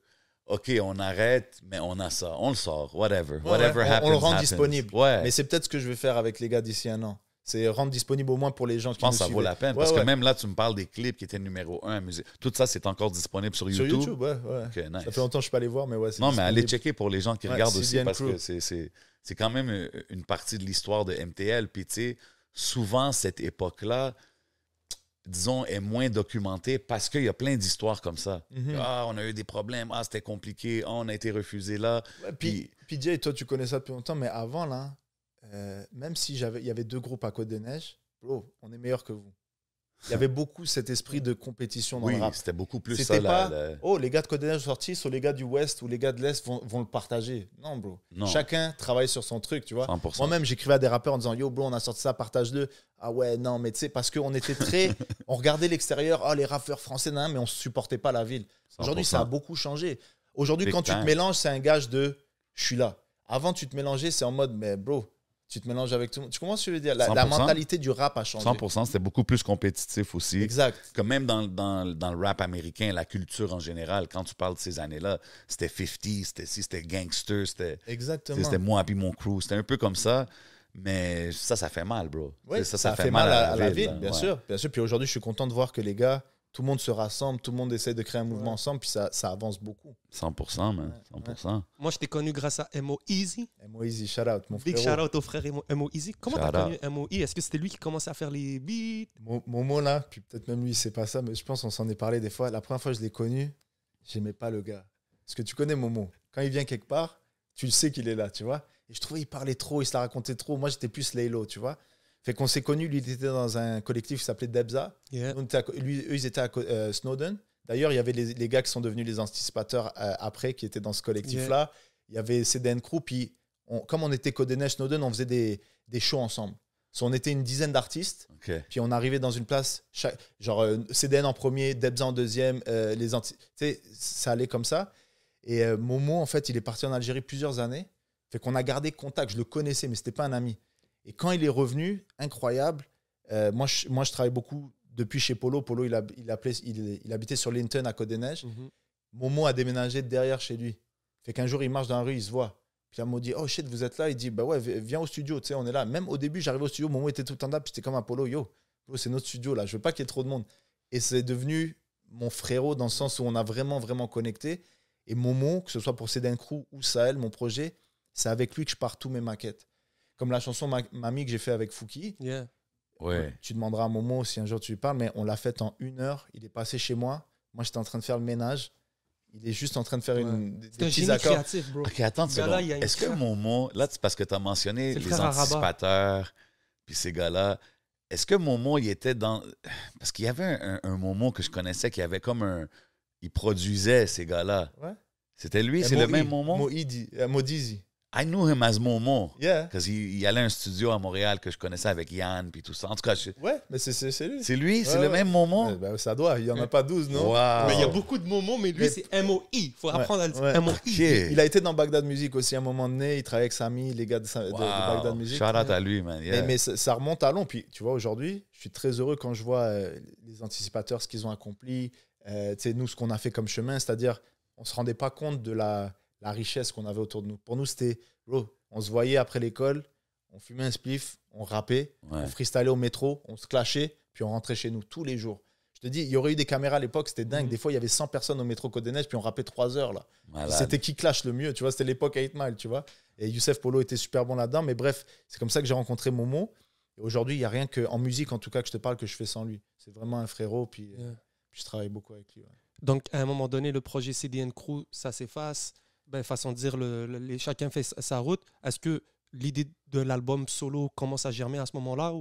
OK, on arrête, mais on a ça. On le sort. Whatever. Whatever Happens, on, le rend disponible. Mais c'est peut-être ce que je vais faire avec les gars d'ici un an. C'est rendre disponible au moins pour les gens qui Je pense que ça vaut la peine parce que même là, tu me parles des clips qui étaient numéro un à musique. Tout ça, c'est encore disponible sur YouTube. Sur YouTube, ouais. Ça fait longtemps que je ne suis pas allé voir, mais ouais. Non, mais allez checker pour les gens qui regardent aussi parce que c'est quand même euh, une partie de l'histoire de MTL. Puis, tu sais, souvent, cette époque-là, disons, est moins documentée parce qu'il y a plein d'histoires comme ça. Mhm. Ah, on a eu des problèmes, ah, c'était compliqué, ah, on a été refusé là. puis, puis... PJ, toi, tu connais ça depuis longtemps, mais avant, là, euh, même si il y avait deux groupes à côte de neige on est meilleur que vous. Il y avait beaucoup cet esprit de compétition dans le rap. c'était beaucoup plus ça. Pas, Oh, les gars de Côte d'Ivoire sont sortis, ou les gars du Ouest ou les gars de l'Est vont, vont, le partager. Non, bro. Non. Chacun travaille sur son truc, tu vois. Moi-même, j'écrivais à des rappeurs en disant Yo, bro, on a sorti ça, partage-le. Ah ouais, non, mais tu sais, parce qu'on était très. on regardait l'extérieur, oh, les rappeurs français, non mais on supportait pas la ville. Aujourd'hui, ça a beaucoup changé. Aujourd'hui, quand tu te mélanges, c'est un gage de Je suis là. Avant, tu te mélangeais, c'est en mode Mais bro, tu te mélanges avec tout le monde. Tu commences ce je veux dire? La, mentalité du rap a changé. 100 c'était beaucoup plus compétitif aussi. Exact. Comme même dans, dans, dans, le rap américain, la culture en général, quand tu parles de ces années-là, c'était 50, c'était c'était gangster, c'était. C'était moi puis mon crew. C'était un peu comme ça. Mais ça, ça fait mal, bro. Oui, ça, ça, fait, mal, à, la, ville, bien sûr. Bien sûr. Puis aujourd'hui, je suis content de voir que les gars tout le monde se rassemble, tout le monde essaie de créer un mouvement ensemble, puis ça, avance beaucoup. 100%, man. 100%. Moi, je t'ai connu grâce à Emo Easy. Easy, shout out, mon frère. Big shout out au frère Emo, Easy. Comment t'as connu Emo Easy Est-ce que c'était lui qui commençait à faire les beats Momo, là, puis peut-être même lui, c'est pas ça, mais je pense qu'on s'en est parlé des fois. La première fois que je l'ai connu, j'aimais pas le gars. Parce que tu connais Momo. Quand il vient quelque part, tu le sais qu'il est là, tu vois. Et je trouvais qu'il parlait trop, il se la racontait trop. Moi, j'étais plus Laylo, tu vois. Fait qu'on s'est connus. Lui, il était dans un collectif qui s'appelait Debza. lui, eux, ils étaient à euh, Snowden. D'ailleurs, il y avait les, gars qui sont devenus les anticipateurs euh, après, qui étaient dans ce collectif-là. Il y avait CDN Crew. Puis, comme on était Codenet Snowden, on faisait des, des shows ensemble. on était une dizaine d'artistes. Puis on arrivait dans une place, genre CDN euh, en premier, Debza en deuxième, les ça allait comme ça. Et Momo, en fait, il est parti en Algérie plusieurs années. Fait qu'on a gardé contact. Je le connaissais, mais c'était pas un ami. Et quand il est revenu, incroyable, euh, moi, je, moi je travaille beaucoup depuis chez Polo. Polo, il, a, il, il, habitait sur Linton à Côte des Neiges. Momo a déménagé derrière chez lui. Fait qu'un jour, il marche dans la rue, il se voit. Puis Momo dit Oh shit, vous êtes là Il dit Bah ouais, viens au studio, tu sais, on est là. Même au début, j'arrivais au studio, Momo était tout le temps là, puis c'était comme à Polo Yo, c'est notre studio là, je veux pas qu'il y ait trop de monde. Et c'est devenu mon frérot dans le sens où on a vraiment, vraiment connecté. Et Momo, que ce soit pour Cédric Crew ou Sahel, mon projet, c'est avec lui que je pars tous mes maquettes. Comme la chanson Mamie que j'ai fait avec Fouki. Ouais. Tu demanderas à Momo si un jour tu lui parles, mais on l'a faite en une heure. Il est passé chez moi. Moi, j'étais en train de faire le ménage. Il est juste en train de faire une, des, des petits accords. Créatif, bro. Ok, attends Est-ce que Momo, là, c'est parce que tu as mentionné les anticipateurs, puis ces gars-là, est-ce que Momo, il était dans. Parce qu'il y avait un, Momo que je connaissais qui avait comme un. Il produisait ces gars-là. Ouais. C'était lui, c'est le même Momo? Moïdizi. Euh, I knew him as Momo. Parce qu'il allait à un studio à Montréal que je connaissais avec Yann puis tout ça. En tout cas, Ouais, mais c'est lui. C'est lui, c'est le même Momo. Ben, ça doit, il n'y en a pas 12, non? Mais il y a beaucoup de Momo, mais lui, c'est M-O-I. Il faut apprendre à le M-O-I. Il a été dans Bagdad Music aussi à un moment donné. Il travaillait avec Samy, les gars de, Bagdad Music. Shout out à lui, man. Mais, mais, ça, remonte à long. Puis tu vois, aujourd'hui, je suis très heureux quand je vois euh, les anticipateurs, ce qu'ils ont accompli. Euh, tu sais, nous, ce qu'on a fait comme chemin, c'est-à-dire, on ne se rendait pas compte de la la richesse qu'on avait autour de nous. Pour nous, c'était, on se voyait après l'école, on fumait un spliff, on rappait, on freestylait au métro, on se clashait, puis on rentrait chez nous tous les jours. Je te dis, il y aurait eu des caméras à l'époque, c'était dingue. Mm. Des fois, il y avait 100 personnes au métro Côte des puis on rappait 3 heures là. C'était qui clash le mieux, tu vois. C'était l'époque 8 Mile, tu vois. Et Youssef Polo était super bon là-dedans. Mais bref, c'est comme ça que j'ai rencontré Momo. Et aujourd'hui, il n'y a rien que, en musique en tout cas, que je te parle que je fais sans lui. C'est vraiment un frérot, puis, je travaille beaucoup avec lui. Donc, à un moment donné, le projet CDN Crew, ça s'efface ben, façon de dire, le, chacun fait sa route. Est-ce que l'idée de l'album solo commence à germer à ce moment-là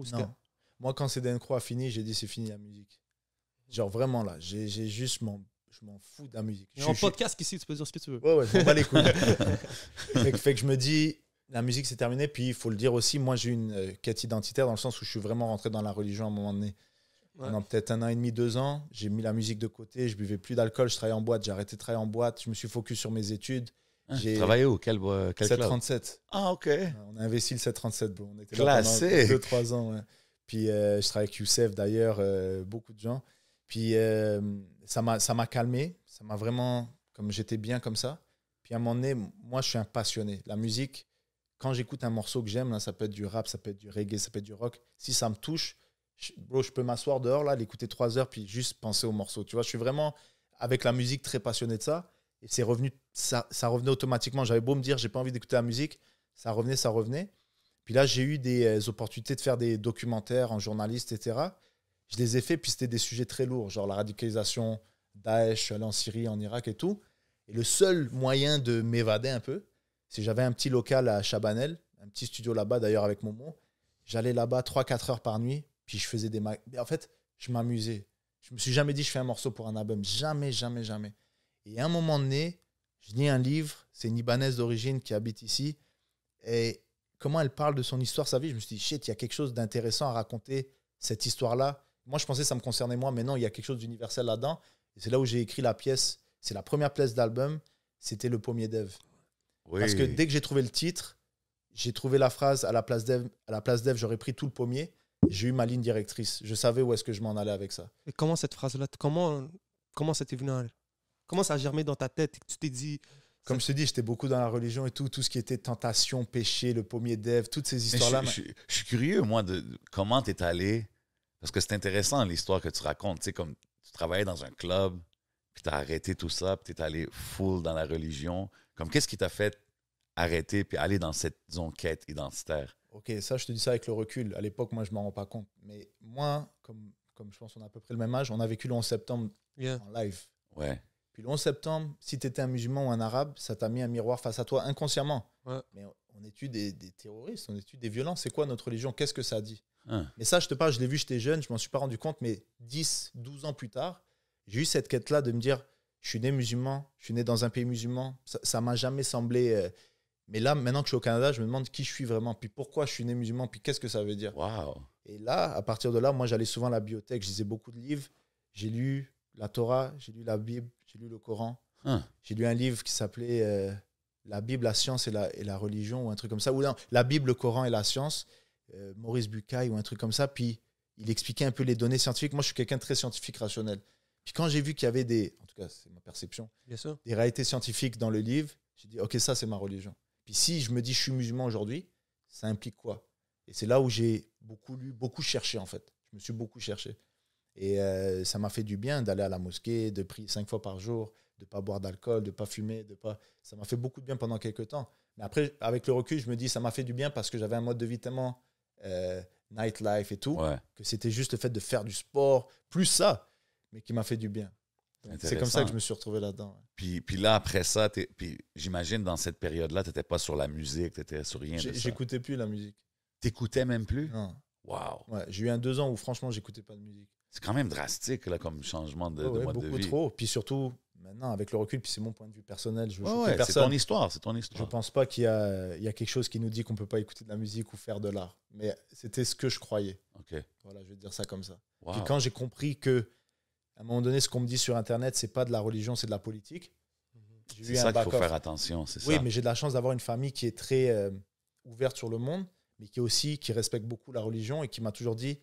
Moi, quand CDN Croix a fini, j'ai dit c'est fini la musique. Genre vraiment là, j'ai juste mon. Je m'en fous de la musique. Je, en podcast ici, tu peux dire ce que tu veux. Ouais, ouais, je m'en les couilles. fait, que, je me dis, la musique c'est terminé. Puis il faut le dire aussi, moi j'ai une euh, quête identitaire dans le sens où je suis vraiment rentré dans la religion à un moment donné pendant peut-être un an et demi, deux ans. J'ai mis la musique de côté, je buvais plus d'alcool, je travaillais en boîte, j'ai arrêté de travailler en boîte, je me suis focus sur mes études. Ah, j'ai travaillé au quel, 737. Ah, ok. On a investi le 737, On était Classé. là pendant 2-3 ans. Puis euh, je travaille avec Youssef d'ailleurs, euh, beaucoup de gens. Puis euh, ça m'a calmé, ça m'a vraiment, comme j'étais bien comme ça. Puis à un moment donné, moi je suis un passionné. La musique, quand j'écoute un morceau que j'aime, ça peut être du rap, ça peut être du reggae, ça peut être du rock, si ça me touche, je, je peux m'asseoir dehors, là, l'écouter trois heures, puis juste penser au morceau. Tu vois, je suis vraiment, avec la musique, très passionné de ça. Et c'est revenu, ça, revenait automatiquement. J'avais beau me dire, j'ai pas envie d'écouter la musique, ça revenait, ça revenait. Puis là, j'ai eu des euh, opportunités de faire des documentaires en journaliste, etc. Je les ai faits, puis c'était des sujets très lourds, genre la radicalisation, Daesh, en Syrie, en Irak et tout. Et le seul moyen de m'évader un peu, c'est j'avais un petit local à Chabanel, un petit studio là-bas d'ailleurs avec Momo. J'allais là-bas 3-4 heures par nuit puis je faisais des. En fait, je m'amusais. Je me suis jamais dit, je fais un morceau pour un album. Jamais, jamais, jamais. Et à un moment donné, je lis un livre. C'est une Libanaise d'origine qui habite ici. Et comment elle parle de son histoire, sa vie. Je me suis dit, shit, il y a quelque chose d'intéressant à raconter cette histoire-là. Moi, je pensais que ça me concernait moi, mais non, il y a quelque chose d'universel là-dedans. Et c'est là où j'ai écrit la pièce. C'est la première pièce d'album. C'était Le Pommier d'Ève. Parce que dès que j'ai trouvé le titre, j'ai trouvé la phrase à la place d'Ève, à la place j'aurais pris tout le pommier. J'ai eu ma ligne directrice. Je savais où est-ce que je m'en allais avec ça. Et comment cette phrase-là, comment, comment ça t'est venu à... Comment ça a germé dans ta tête tu t'es dit. Comme je te dis, j'étais beaucoup dans la religion et tout, tout ce qui était tentation, péché, le pommier d'Ève, toutes ces histoires-là. Je, suis curieux, moi, de, comment tu es allé. Parce que c'est intéressant l'histoire que tu racontes. Tu sais, comme tu travaillais dans un club, puis tu as arrêté tout ça, puis tu es allé full dans la religion. Comme qu'est-ce qui t'a fait arrêter puis aller dans cette enquête quête identitaire? Ok, ça, je te dis ça avec le recul. À l'époque, moi, je ne m'en rends pas compte. Mais moi, comme, comme je pense on a à peu près le même âge, on a vécu le 11 septembre en live. Ouais. Puis le 11 septembre, si tu étais un musulman ou un arabe, ça t'a mis un miroir face à toi inconsciemment. Mais on, étudie des, terroristes, on étudie des violences. C'est quoi notre religion Qu'est-ce que ça dit hein. Mais ça, je te parle, je l'ai vu, j'étais jeune, je m'en suis pas rendu compte, mais 10, 12 ans plus tard, j'ai eu cette quête-là de me dire je suis né musulman, je suis né dans un pays musulman. Ça m'a jamais semblé. Euh, mais là, maintenant que je suis au Canada, je me demande qui je suis vraiment, puis pourquoi je suis né musulman, puis qu'est-ce que ça veut dire. Et là, à partir de là, moi, j'allais souvent à la bibliothèque, je lisais beaucoup de livres. J'ai lu la Torah, j'ai lu la Bible, j'ai lu le Coran. Hein. J'ai lu un livre qui s'appelait euh, La Bible, la science et la, et la, religion, ou un truc comme ça. Ou non, La Bible, le Coran et la science, euh, Maurice Bucaille, ou un truc comme ça. Puis il expliquait un peu les données scientifiques. Moi, je suis quelqu'un de très scientifique, rationnel. Puis quand j'ai vu qu'il y avait des, en tout cas, c'est ma perception, des réalités scientifiques dans le livre, j'ai dit, OK, ça, c'est ma religion. Puis si je me dis je suis musulman aujourd'hui, ça implique quoi Et c'est là où j'ai beaucoup lu, beaucoup cherché en fait. Je me suis beaucoup cherché. Et euh, ça m'a fait du bien d'aller à la mosquée, de prier cinq fois par jour, de ne pas boire d'alcool, de ne pas fumer, de pas. Ça m'a fait beaucoup de bien pendant quelques temps. Mais après, avec le recul, je me dis ça m'a fait du bien parce que j'avais un mode de vie tellement euh, nightlife et tout, que c'était juste le fait de faire du sport, plus ça, mais qui m'a fait du bien. C'est comme ça que je me suis retrouvé là-dedans. Puis, puis, là, après ça, puis j'imagine dans cette période-là, tu n'étais pas sur la musique, tu n'étais sur rien. J'écoutais plus la musique. T'écoutais même plus? Non. Ouais, j'ai eu un deux ans où franchement, j'écoutais pas de musique. C'est quand même drastique là, comme changement de, mode de mode beaucoup trop. Puis surtout, maintenant, avec le recul, puis c'est mon point de vue personnel. Je ouais, c'est ton histoire, c'est ton histoire. Je pense pas qu'il y a, quelque chose qui nous dit qu'on peut pas écouter de la musique ou faire de l'art. Mais c'était ce que je croyais. Ok. Voilà, je vais dire ça comme ça. Puis quand j'ai compris que à un moment donné, ce qu'on me dit sur Internet, c'est pas de la religion, c'est de la politique. C'est ça qu'il faut faire attention, c'est ça. Oui, mais j'ai de la chance d'avoir une famille qui est très euh, ouverte sur le monde, mais qui aussi qui respecte beaucoup la religion et qui m'a toujours dit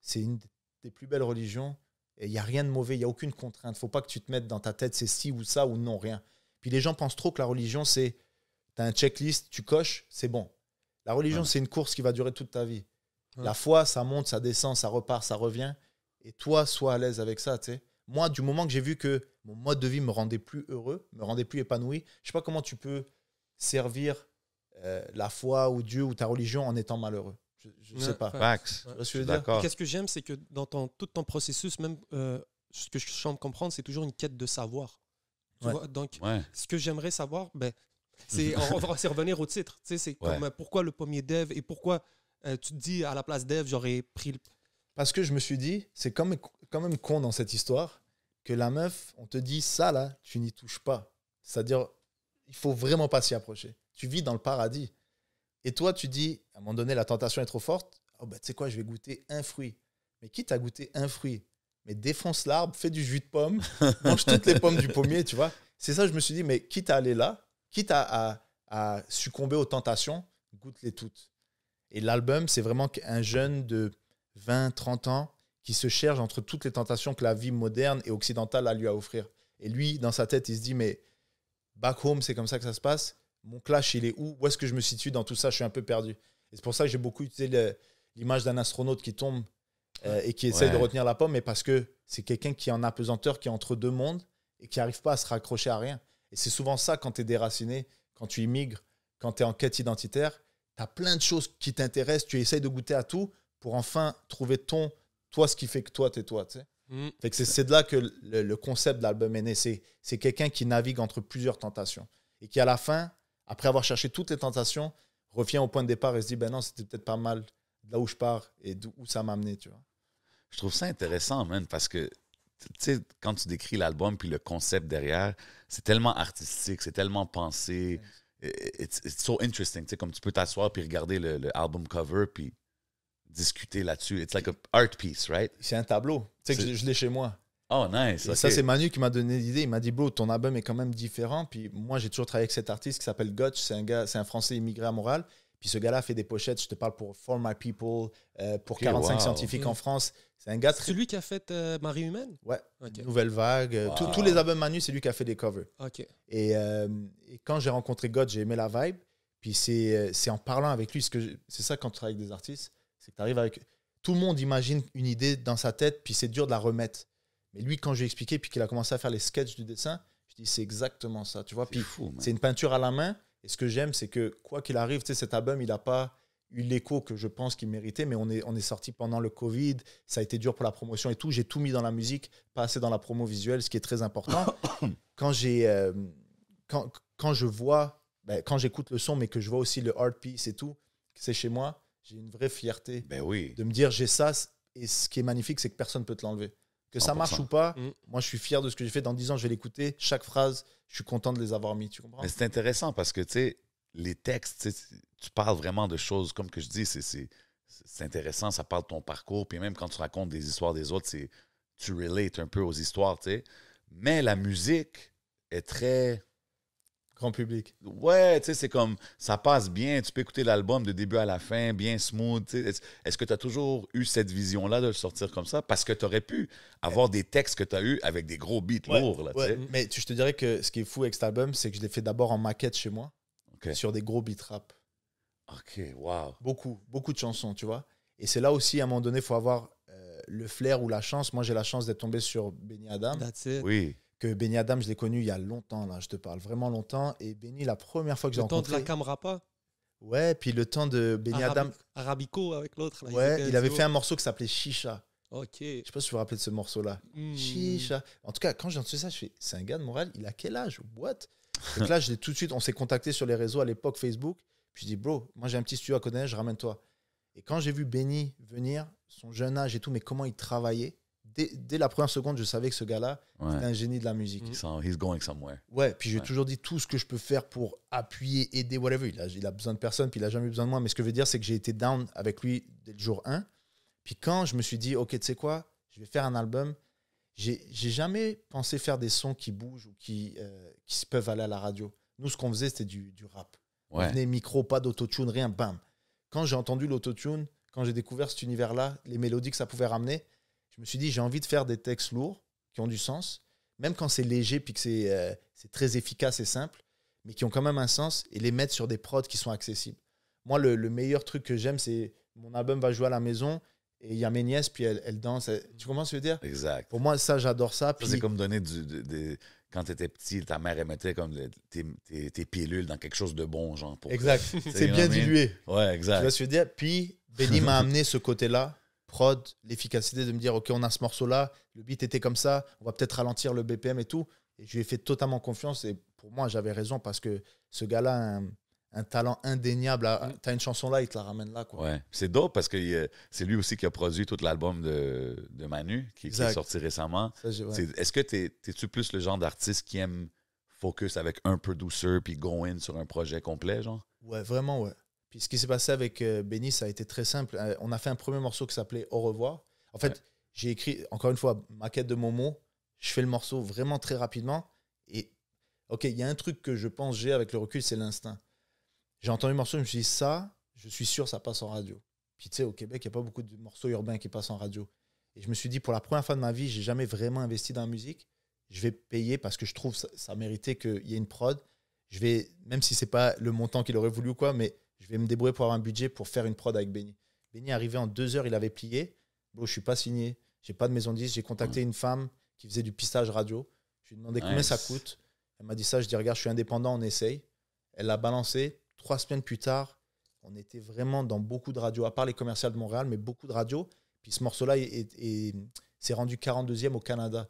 c'est une des plus belles religions et il n'y a rien de mauvais, il n'y a aucune contrainte. faut pas que tu te mettes dans ta tête c'est si ou ça ou non, rien. Puis les gens pensent trop que la religion, c'est tu un checklist, tu coches, c'est bon. La religion, c'est une course qui va durer toute ta vie. La foi, ça monte, ça descend, ça repart, ça revient et toi, sois à l'aise avec ça, tu sais. Moi, du moment que j'ai vu que mon mode de vie me rendait plus heureux, me rendait plus épanoui, je sais pas comment tu peux servir euh, la foi ou Dieu ou ta religion en étant malheureux. Je ne sais pas. Max, Qu'est-ce que j'aime, c'est que dans tout ton processus, même euh, ce que je chante comprendre, c'est toujours une quête de savoir. Donc, ce que j'aimerais savoir, ben, c'est revenir au titre. c'est comme euh, pourquoi le pommier dev et pourquoi tu te dis à la place dev, j'aurais pris le. Parce que je me suis dit, c'est quand même, quand même con dans cette histoire que la meuf, on te dit ça là, tu n'y touches pas. C'est-à-dire, il faut vraiment pas s'y approcher. Tu vis dans le paradis. Et toi, tu dis, à un moment donné, la tentation est trop forte. Oh, tu sais quoi, je vais goûter un fruit. Mais quitte à goûter un fruit, mais défonce l'arbre, fais du jus de pomme, mange toutes les pommes du pommier, tu vois. C'est ça, je me suis dit, mais quitte à aller là, quitte à, succomber aux tentations, goûte-les toutes. Et l'album, c'est vraiment un jeune de 20, 30 ans, qui se cherche entre toutes les tentations que la vie moderne et occidentale a lui à offrir. Et lui, dans sa tête, il se dit, mais back home, c'est comme ça que ça se passe. Mon clash, il est où Où est-ce que je me situe dans tout ça Je suis un peu perdu. Et c'est pour ça que j'ai beaucoup utilisé l'image d'un astronaute qui tombe euh, et qui essaie de retenir la pomme, mais parce que c'est quelqu'un qui est en apesanteur, qui est entre deux mondes et qui n'arrive pas à se raccrocher à rien. Et c'est souvent ça quand tu es déraciné, quand tu immigres, quand tu es en quête identitaire, tu as plein de choses qui t'intéressent, tu essayes de goûter à tout, pour enfin trouver ton, toi, ce qui fait que toi, t'es toi, tu sais. Mm. Fait que c'est de là que le, concept de l'album est né. C'est quelqu'un qui navigue entre plusieurs tentations et qui, à la fin, après avoir cherché toutes les tentations, revient au point de départ et se dit, ben non, c'était peut-être pas mal de là où je pars et d'où ça m'a amené, tu vois. Je trouve ça intéressant, même parce que tu quand tu décris l'album puis le concept derrière, c'est tellement artistique, c'est tellement pensé. It's, so interesting. Tu comme tu peux t'asseoir puis regarder le, le, album cover puis discuter là-dessus. It's like un art piece, right? C'est un tableau. Tu sais que je, l'ai chez moi. Oh, nice. Ça, c'est Manu qui m'a donné l'idée. Il m'a dit, bro, ton album est quand même différent. Puis moi, j'ai toujours travaillé avec cet artiste qui s'appelle Gotch. C'est un gars, c'est un Français immigré à Montréal. Puis ce gars-là fait des pochettes. Je te parle pour For My People, euh, pour 45 scientifiques en mm. France. C'est un gars très... Celui qui a fait euh, Marie Humaine Ouais. Nouvelle Vague. Euh, tous les albums Manu, c'est lui qui a fait des covers. OK. Et, et quand j'ai rencontré Gotch, j'ai aimé la vibe. Puis c'est en parlant avec lui, c'est ça quand tu travailles avec des artistes c'est que arrives avec. Tout le monde imagine une idée dans sa tête, puis c'est dur de la remettre. Mais lui, quand je lui ai expliqué, puis qu'il a commencé à faire les sketchs du dessin, je dis c'est exactement ça, tu vois. Puis c'est une peinture à la main. Et ce que j'aime, c'est que quoi qu'il arrive, tu sais, cet album, il n'a pas eu l'écho que je pense qu'il méritait, mais on est, on est sorti pendant le Covid, ça a été dur pour la promotion et tout. J'ai tout mis dans la musique, pas assez dans la promo visuelle, ce qui est très important. quand j'ai, euh, quand, quand, je vois, ben, quand j'écoute le son, mais que je vois aussi le art piece et tout, c'est chez moi, j'ai une vraie fierté ben de me dire j'ai ça. Et ce qui est magnifique, c'est que personne ne peut te l'enlever. Que ça marche ou pas, moi je suis fier de ce que j'ai fait. Dans 10 ans, je vais l'écouter. Chaque phrase, je suis content de les avoir mis. Tu comprends? c'est intéressant parce que tu sais, les textes, tu parles vraiment de choses, comme que je dis, c'est intéressant, ça parle de ton parcours. Puis même quand tu racontes des histoires des autres, tu relates un peu aux histoires, tu sais. Mais la musique est très Grand public. Ouais, tu sais, c'est comme ça passe bien, tu peux écouter l'album de début à la fin, bien smooth. Est-ce que tu as toujours eu cette vision-là de le sortir comme ça? Parce que tu aurais pu avoir des textes que tu as eu avec des gros beats lourds. Mais je te dirais que ce qui est fou avec cet album, c'est que je l'ai fait d'abord en maquette chez moi, sur des gros beats rap. Ok, wow. Beaucoup, beaucoup de chansons, tu vois. Et c'est là aussi, à un moment donné, il faut avoir euh, le flair ou la chance. Moi, j'ai la chance d'être tombé sur Benny Adam. That's it. Oui que Benny Adam, je l'ai connu il y a longtemps, là, je te parle vraiment longtemps. Et Benny, la première fois que j'ai rencontré. Le temps de la caméra pas Ouais, puis le temps de Benny Adam. Arabico avec l'autre. Ouais, il, avait fait un morceau qui s'appelait Chicha. Ok. Je sais pas si vous vous rappelez de ce morceau-là. Chicha. Hmm. En tout cas, quand j'ai entendu ça, je fais c'est un gars de Montréal, il a quel âge What Donc là, je tout de suite, on s'est contacté sur les réseaux à l'époque Facebook. Puis je dis, bro, moi j'ai un petit studio à connaître, je ramène toi. Et quand j'ai vu Benny venir, son jeune âge et tout, mais comment il travaillait, dès, la première seconde, je savais que ce gars-là, ouais. un génie de la musique. He's going somewhere. Ouais, puis j'ai toujours dit tout ce que je peux faire pour appuyer, aider, whatever. Il a, il a besoin de personne, puis il a jamais eu besoin de moi. Mais ce que je veux dire, c'est que j'ai été down avec lui dès le jour 1. Puis quand je me suis dit, OK, tu sais quoi, je vais faire un album, j'ai jamais pensé faire des sons qui bougent ou qui, euh, qui peuvent aller à la radio. Nous, ce qu'on faisait, c'était du, rap. On venait micro, pas d'autotune, rien, bam. Quand j'ai entendu l'autotune, quand j'ai découvert cet univers-là, les mélodies que ça pouvait ramener, je me suis dit, j'ai envie de faire des textes lourds, qui ont du sens, même quand c'est léger, puis que euh, c'est très efficace et simple, mais qui ont quand même un sens, et les mettre sur des prods qui sont accessibles. Moi, le, meilleur truc que j'aime, c'est mon album va jouer à la maison, et il y a mes nièces, puis elles, elles dansent. Tu comprends ce veux dire? Exact. Pour moi, ça, j'adore ça. Puis... C'est comme donner du, Quand tu étais petit, ta mère, elle mettait comme tes, pilules dans quelque chose de bon, genre. Pour... Exact. c'est bien dilué. Ouais, exact. Tu vois ce que je dire? Puis, Benny m'a amené ce côté-là l'efficacité de me dire, OK, on a ce morceau-là, le beat était comme ça, on va peut-être ralentir le BPM et tout. Et je lui ai fait totalement confiance. Et pour moi, j'avais raison parce que ce gars-là a un, talent indéniable. Ah, tu as une chanson là, il te la ramène là. Quoi. Ouais. C'est dope parce que c'est lui aussi qui a produit tout l'album de, Manu qui, est sorti récemment. Est-ce que tu es, plus le genre d'artiste qui aime focus avec un peu douceur puis go sur un projet complet, genre? Ouais, vraiment, ouais ce qui s'est passé avec euh, Benny, ça a été très simple. Euh, on a fait un premier morceau qui s'appelait Au revoir. En fait, j'ai écrit, encore une fois, ma quête de Momo. Je fais le morceau vraiment très rapidement. Et ok, il y a un truc que je pense j'ai avec le recul, c'est l'instinct. J'ai entendu le morceau, je me suis dit, ça, je suis sûr, ça passe en radio. Puis tu sais, au Québec, il n'y a pas beaucoup de morceaux urbains qui passent en radio. Et je me suis dit, pour la première fois de ma vie, j'ai jamais vraiment investi dans la musique. Je vais payer parce que je trouve ça, ça méritait qu'il y ait une prod. Je vais, même si c'est pas le montant qu'il aurait voulu ou quoi, mais je vais me débrouiller pour avoir un budget pour faire une prod avec Benny. Benny est arrivé en deux heures, il avait plié. Bro, je suis pas signé, j'ai pas de maison de J'ai contacté une femme qui faisait du pistage radio. Je lui ai demandé combien ça coûte. Elle m'a dit ça. Je dis regarde, je suis indépendant, on essaye. Elle l'a balancé. Trois semaines plus tard, on était vraiment dans beaucoup de radios, à part les commerciales de Montréal, mais beaucoup de radios. Puis ce morceau-là est s'est rendu 42e au Canada.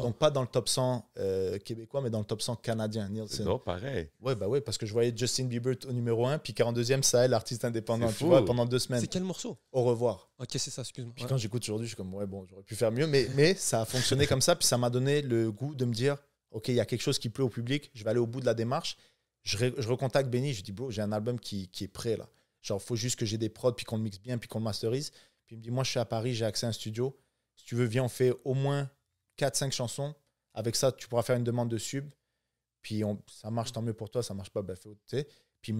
Donc, pas dans le top 100 euh, québécois, mais dans le top 100 canadien. Non, pareil. Ouais, bah ouais, parce que je voyais Justin Bieber au numéro 1, puis 42e, ça est, l'artiste indépendant, tu vois, pendant deux semaines. C'est quel morceau Au revoir. Ok, c'est ça, excuse-moi. Puis quand j'écoute aujourd'hui, je suis comme, ouais, bon, j'aurais pu faire mieux, mais, mais ça a fonctionné comme ça, puis ça m'a donné le goût de me dire, ok, il y a quelque chose qui plaît au public, je vais aller au bout de la démarche. Je, recontacte Benny, je dis, bro, j'ai un album qui, qui est prêt là. Genre, faut juste que j'ai des prods, puis qu'on mixe bien, puis qu'on masterise. Puis il me dit, moi, je suis à Paris, j'ai accès à un studio tu veux, viens, on fait au moins 4-5 chansons. Avec ça, tu pourras faire une demande de sub. Puis ça marche, tant mieux pour toi. Ça marche pas, ben fais autre. Puis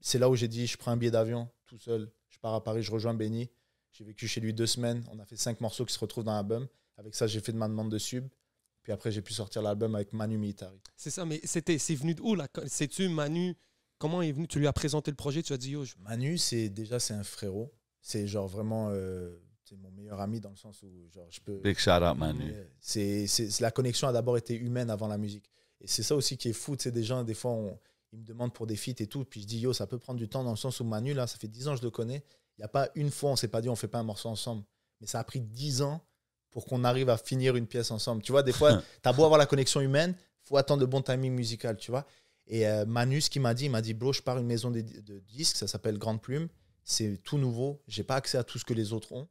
c'est là où j'ai dit, je prends un billet d'avion tout seul. Je pars à Paris, je rejoins Benny. J'ai vécu chez lui deux semaines. On a fait cinq morceaux qui se retrouvent dans l'album. Avec ça, j'ai fait de ma demande de sub. Puis après, j'ai pu sortir l'album avec Manu Militari. C'est ça, mais c'était, c'est venu de où là sais tu Manu Comment est venu Tu lui as présenté le projet, tu as dit yo. Manu, c'est déjà c'est un frérot. C'est genre vraiment. Euh, c'est mon meilleur ami dans le sens où je peux. Big shout out, Manu. C'est, la connexion a d'abord été humaine avant la musique. Et c'est ça aussi qui est fou. C'est des gens, des fois, ils me demandent pour des feats et tout. Puis je dis, yo, ça peut prendre du temps dans le sens où Manu, là, ça fait 10 ans que je le connais. Il n'y a pas une fois, on s'est pas dit, on fait pas un morceau ensemble. Mais ça a pris 10 ans pour qu'on arrive à finir une pièce ensemble. Tu vois, des fois, tu as beau avoir la connexion humaine, faut attendre le bon timing musical, tu vois. Et euh, Manu, ce qu'il m'a dit, il m'a dit, bro, je pars une maison de, de disques, ça s'appelle Grande Plume. C'est tout nouveau, j'ai pas accès à tout ce que les autres ont.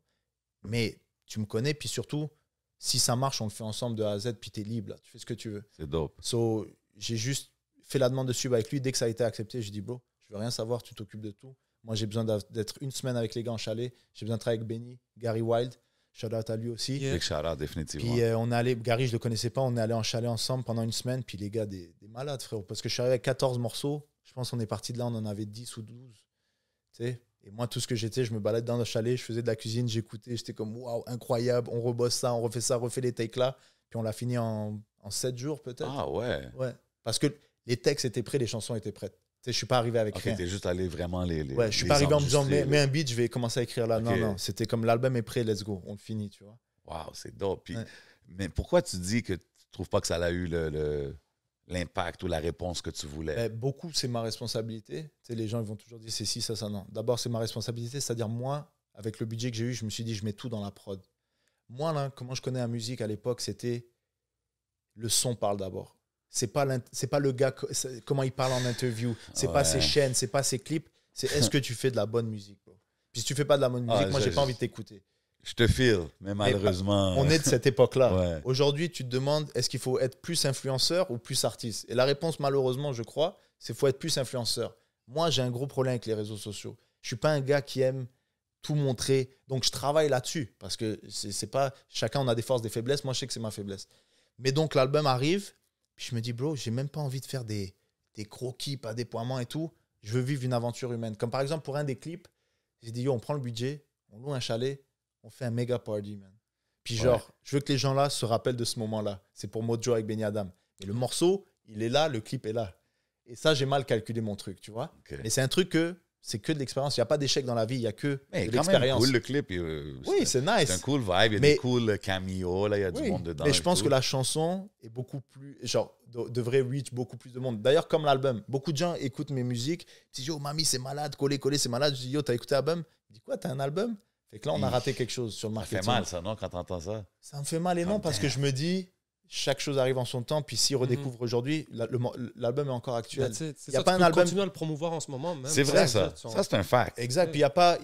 Mais tu me connais, puis surtout, si ça marche, on le fait ensemble de A à Z, puis t'es libre, tu fais ce que tu veux. C'est dope. So, j'ai juste fait la demande de sub avec lui. Dès que ça a été accepté, j'ai dit, bro, je veux rien savoir, tu t'occupes de tout. Moi, j'ai besoin d'être une semaine avec les gars en chalet. J'ai besoin de travailler avec Benny, Gary Wild. Shout out à lui aussi. Avec Shara, définitivement. Puis euh, on est allé, Gary, je le connaissais pas, on est allé en chalet ensemble pendant une semaine. Puis les gars, des, malades, frérot. Parce que je suis arrivé avec 14 morceaux. Je pense qu'on est parti de là, on en avait 10 ou 12. Tu sais, et moi, tout ce que j'étais, je me baladais dans le chalet, je faisais de la cuisine, j'écoutais, j'étais comme waouh, incroyable, on rebosse ça, on refait ça, on refait les takes là. Puis on l'a fini en, en 7 jours peut-être. Ah ouais. Ouais. Parce que les textes étaient prêts, les chansons étaient prêtes. Je je suis pas arrivé avec Ok, t'es juste allé vraiment les. les ouais, je suis pas arrivé en me disant, mais, un beat, je vais commencer à écrire là. Non, non, c'était comme l'album est prêt, let's go, on le finit, tu vois. Waouh, c'est dope. Mais pourquoi tu dis que tu trouves pas que ça l'a eu le l'impact ou la réponse que tu voulais ben, Beaucoup, c'est ma responsabilité. Tu les gens ils vont toujours dire c'est si, ça, ça, non. D'abord, c'est ma responsabilité, c'est-à-dire moi, avec le budget que j'ai eu, je me suis dit je mets tout dans la prod. Moi, là, comment je connais la musique à l'époque, c'était le son parle d'abord. C'est pas, c'est pas le gars, comment il parle en interview, c'est pas ses chaînes, c'est pas ses clips, c'est est-ce que tu fais de la bonne musique, Puis si tu fais pas de la bonne ah, musique, moi, j'ai pas envie de t'écouter. Je te file, mais malheureusement. on est de cette époque-là. Aujourd'hui, tu te demandes est-ce qu'il faut être plus influenceur ou plus artiste Et la réponse, malheureusement, je crois, c'est faut être plus influenceur. Moi, j'ai un gros problème avec les réseaux sociaux. Je suis pas un gars qui aime tout montrer. Donc, je travaille là-dessus parce que c'est pas chacun on a des forces, des faiblesses. Moi, je sais que c'est ma faiblesse. Mais donc, l'album arrive. je me dis, bro, j'ai même pas envie de faire des, croquis, pas déploiement et tout. Je veux vivre une aventure humaine. Comme par exemple, pour un des clips, j'ai dit, yo, on prend le budget, on loue un chalet, on fait un méga party, man. Puis genre, je veux que les gens là se rappellent de ce moment-là. C'est pour Mojo avec Benny Adam. Et le morceau, il est là, le clip est là. Et ça, j'ai mal calculé mon truc, tu vois. Mais c'est un truc que c'est que de l'expérience. Il n'y a pas d'échec dans la vie, il n'y a que mais de l'expérience. cool le clip. Euh, oui, c'est nice. C'est un cool vibe, il y a cool euh, cameos, il y a du monde dedans. Mais je pense que la chanson est beaucoup plus, genre, devrait reach beaucoup plus de monde. D'ailleurs, comme l'album, beaucoup de gens écoutent mes musiques. Ils disent, oh mamie, c'est malade, coller, coller, c'est malade. Je dis, yo, t'as écouté l'album Il dit, quoi, t'as un album fait que là, on a raté quelque chose sur le marketing. Ça fait mal, ça, non, quand entends ça Ça me fait mal et non, parce que je me dis, chaque chose arrive en son temps. Puis s'il mhm. redécouvre aujourd'hui, l'album est encore actuel. Il n'y a pas un album. Continue à le promouvoir en ce moment. C'est vrai, ça. Ça, c'est un fact. Exact. Puis il n'y a pas.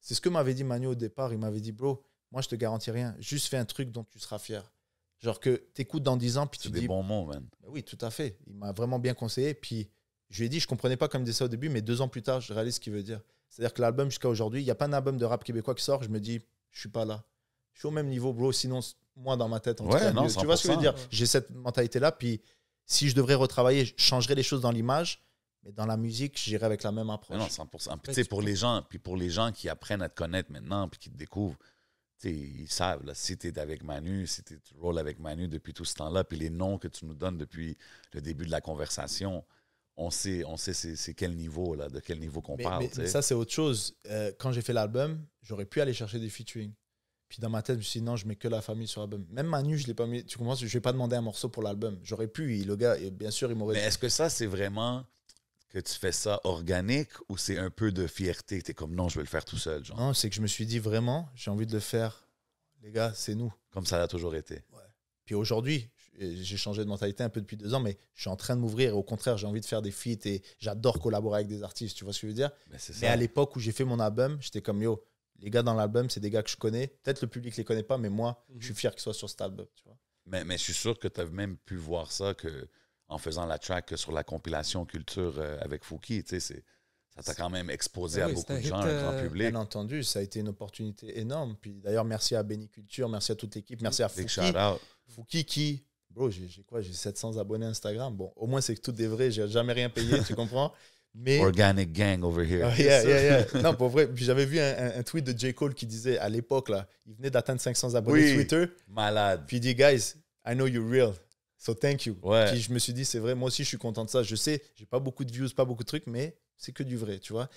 C'est ce que m'avait dit Manu au départ. Il m'avait dit, bro, moi, je te garantis rien. Juste fais un truc dont tu seras fier. Genre que t'écoutes dans 10 ans, puis tu dis... dis. des bons mots, man. Ben oui, tout à fait. Il m'a vraiment bien conseillé. Puis je lui ai dit, je comprenais pas comme il disait ça au début, mais deux ans plus tard, je réalise ce qu'il veut dire. C'est-à-dire que l'album jusqu'à aujourd'hui, il n'y a pas un album de rap québécois qui sort, je me dis, je suis pas là. Je suis au même niveau, bro, sinon, moi, dans ma tête, en tu vois ce que je veux dire J'ai cette mentalité-là, puis si je devrais retravailler, je changerais les choses dans l'image, mais dans la musique, j'irai avec la même approche. non, 100%. Puis, pour les gens, puis pour les gens qui apprennent à te connaître maintenant, puis qui te découvrent, ils savent, là, si tu es avec Manu, si tu rôles avec Manu depuis tout ce temps-là, puis les noms que tu nous donnes depuis le début de la conversation, on sait, on sait c'est quel niveau, là, de quel niveau qu'on parle. ça, c'est autre chose. Euh, quand j'ai fait l'album, j'aurais pu aller chercher des featuring. Puis dans ma tête, je me suis dit, non, je mets que la famille sur l'album. Même Manu, je l'ai pas mis. Tu comprends Je ne vais pas demander un morceau pour l'album. J'aurais pu, et le gars, et bien sûr, il m'aurait. Mais est-ce que ça, c'est vraiment que tu fais ça organique ou c'est un peu de fierté Tu es comme, non, je vais le faire tout seul. Genre. Non, c'est que je me suis dit, vraiment, j'ai envie de le faire. Les gars, c'est nous. Comme ça l'a toujours été. Puis aujourd'hui, j'ai changé de mentalité un peu depuis deux ans, mais je suis en train de m'ouvrir. Au contraire, j'ai envie de faire des feats et j'adore collaborer avec des artistes. Tu vois ce que je veux dire Mais, à l'époque où j'ai fait mon album, j'étais comme yo, les gars dans l'album, c'est des gars que je connais. Peut-être le public les connaît pas, mais moi, je mhm. suis fier qu'ils soient sur cet album. Tu vois mais, mais je suis sûr que tu as même pu voir ça que en faisant la track sur la compilation culture euh, avec Fouki. Tu sais, ça t'a quand même exposé eh à beaucoup de gens, euh... grand public. Bien entendu, ça a été une opportunité énorme. Puis d'ailleurs, merci à béniculture Culture, merci à toute l'équipe, merci à Fouki. Fouki qui, Bro, j'ai quoi J'ai 700 abonnés Instagram. Bon, au moins, c'est que tout est vrai. J'ai jamais rien payé, tu comprends Mais... Organic gang over here. Oh, yeah, yeah, yeah. non, pour vrai. Puis j'avais vu un, tweet de J. Cole qui disait à l'époque, là, il venait d'atteindre 500 abonnés Twitter. Malade. Puis il dit, guys, I know you're real. So thank you. Puis je me suis dit, c'est vrai, moi aussi, je suis content de ça. Je sais, j'ai pas beaucoup de views, pas beaucoup de trucs, mais c'est que du vrai, tu vois.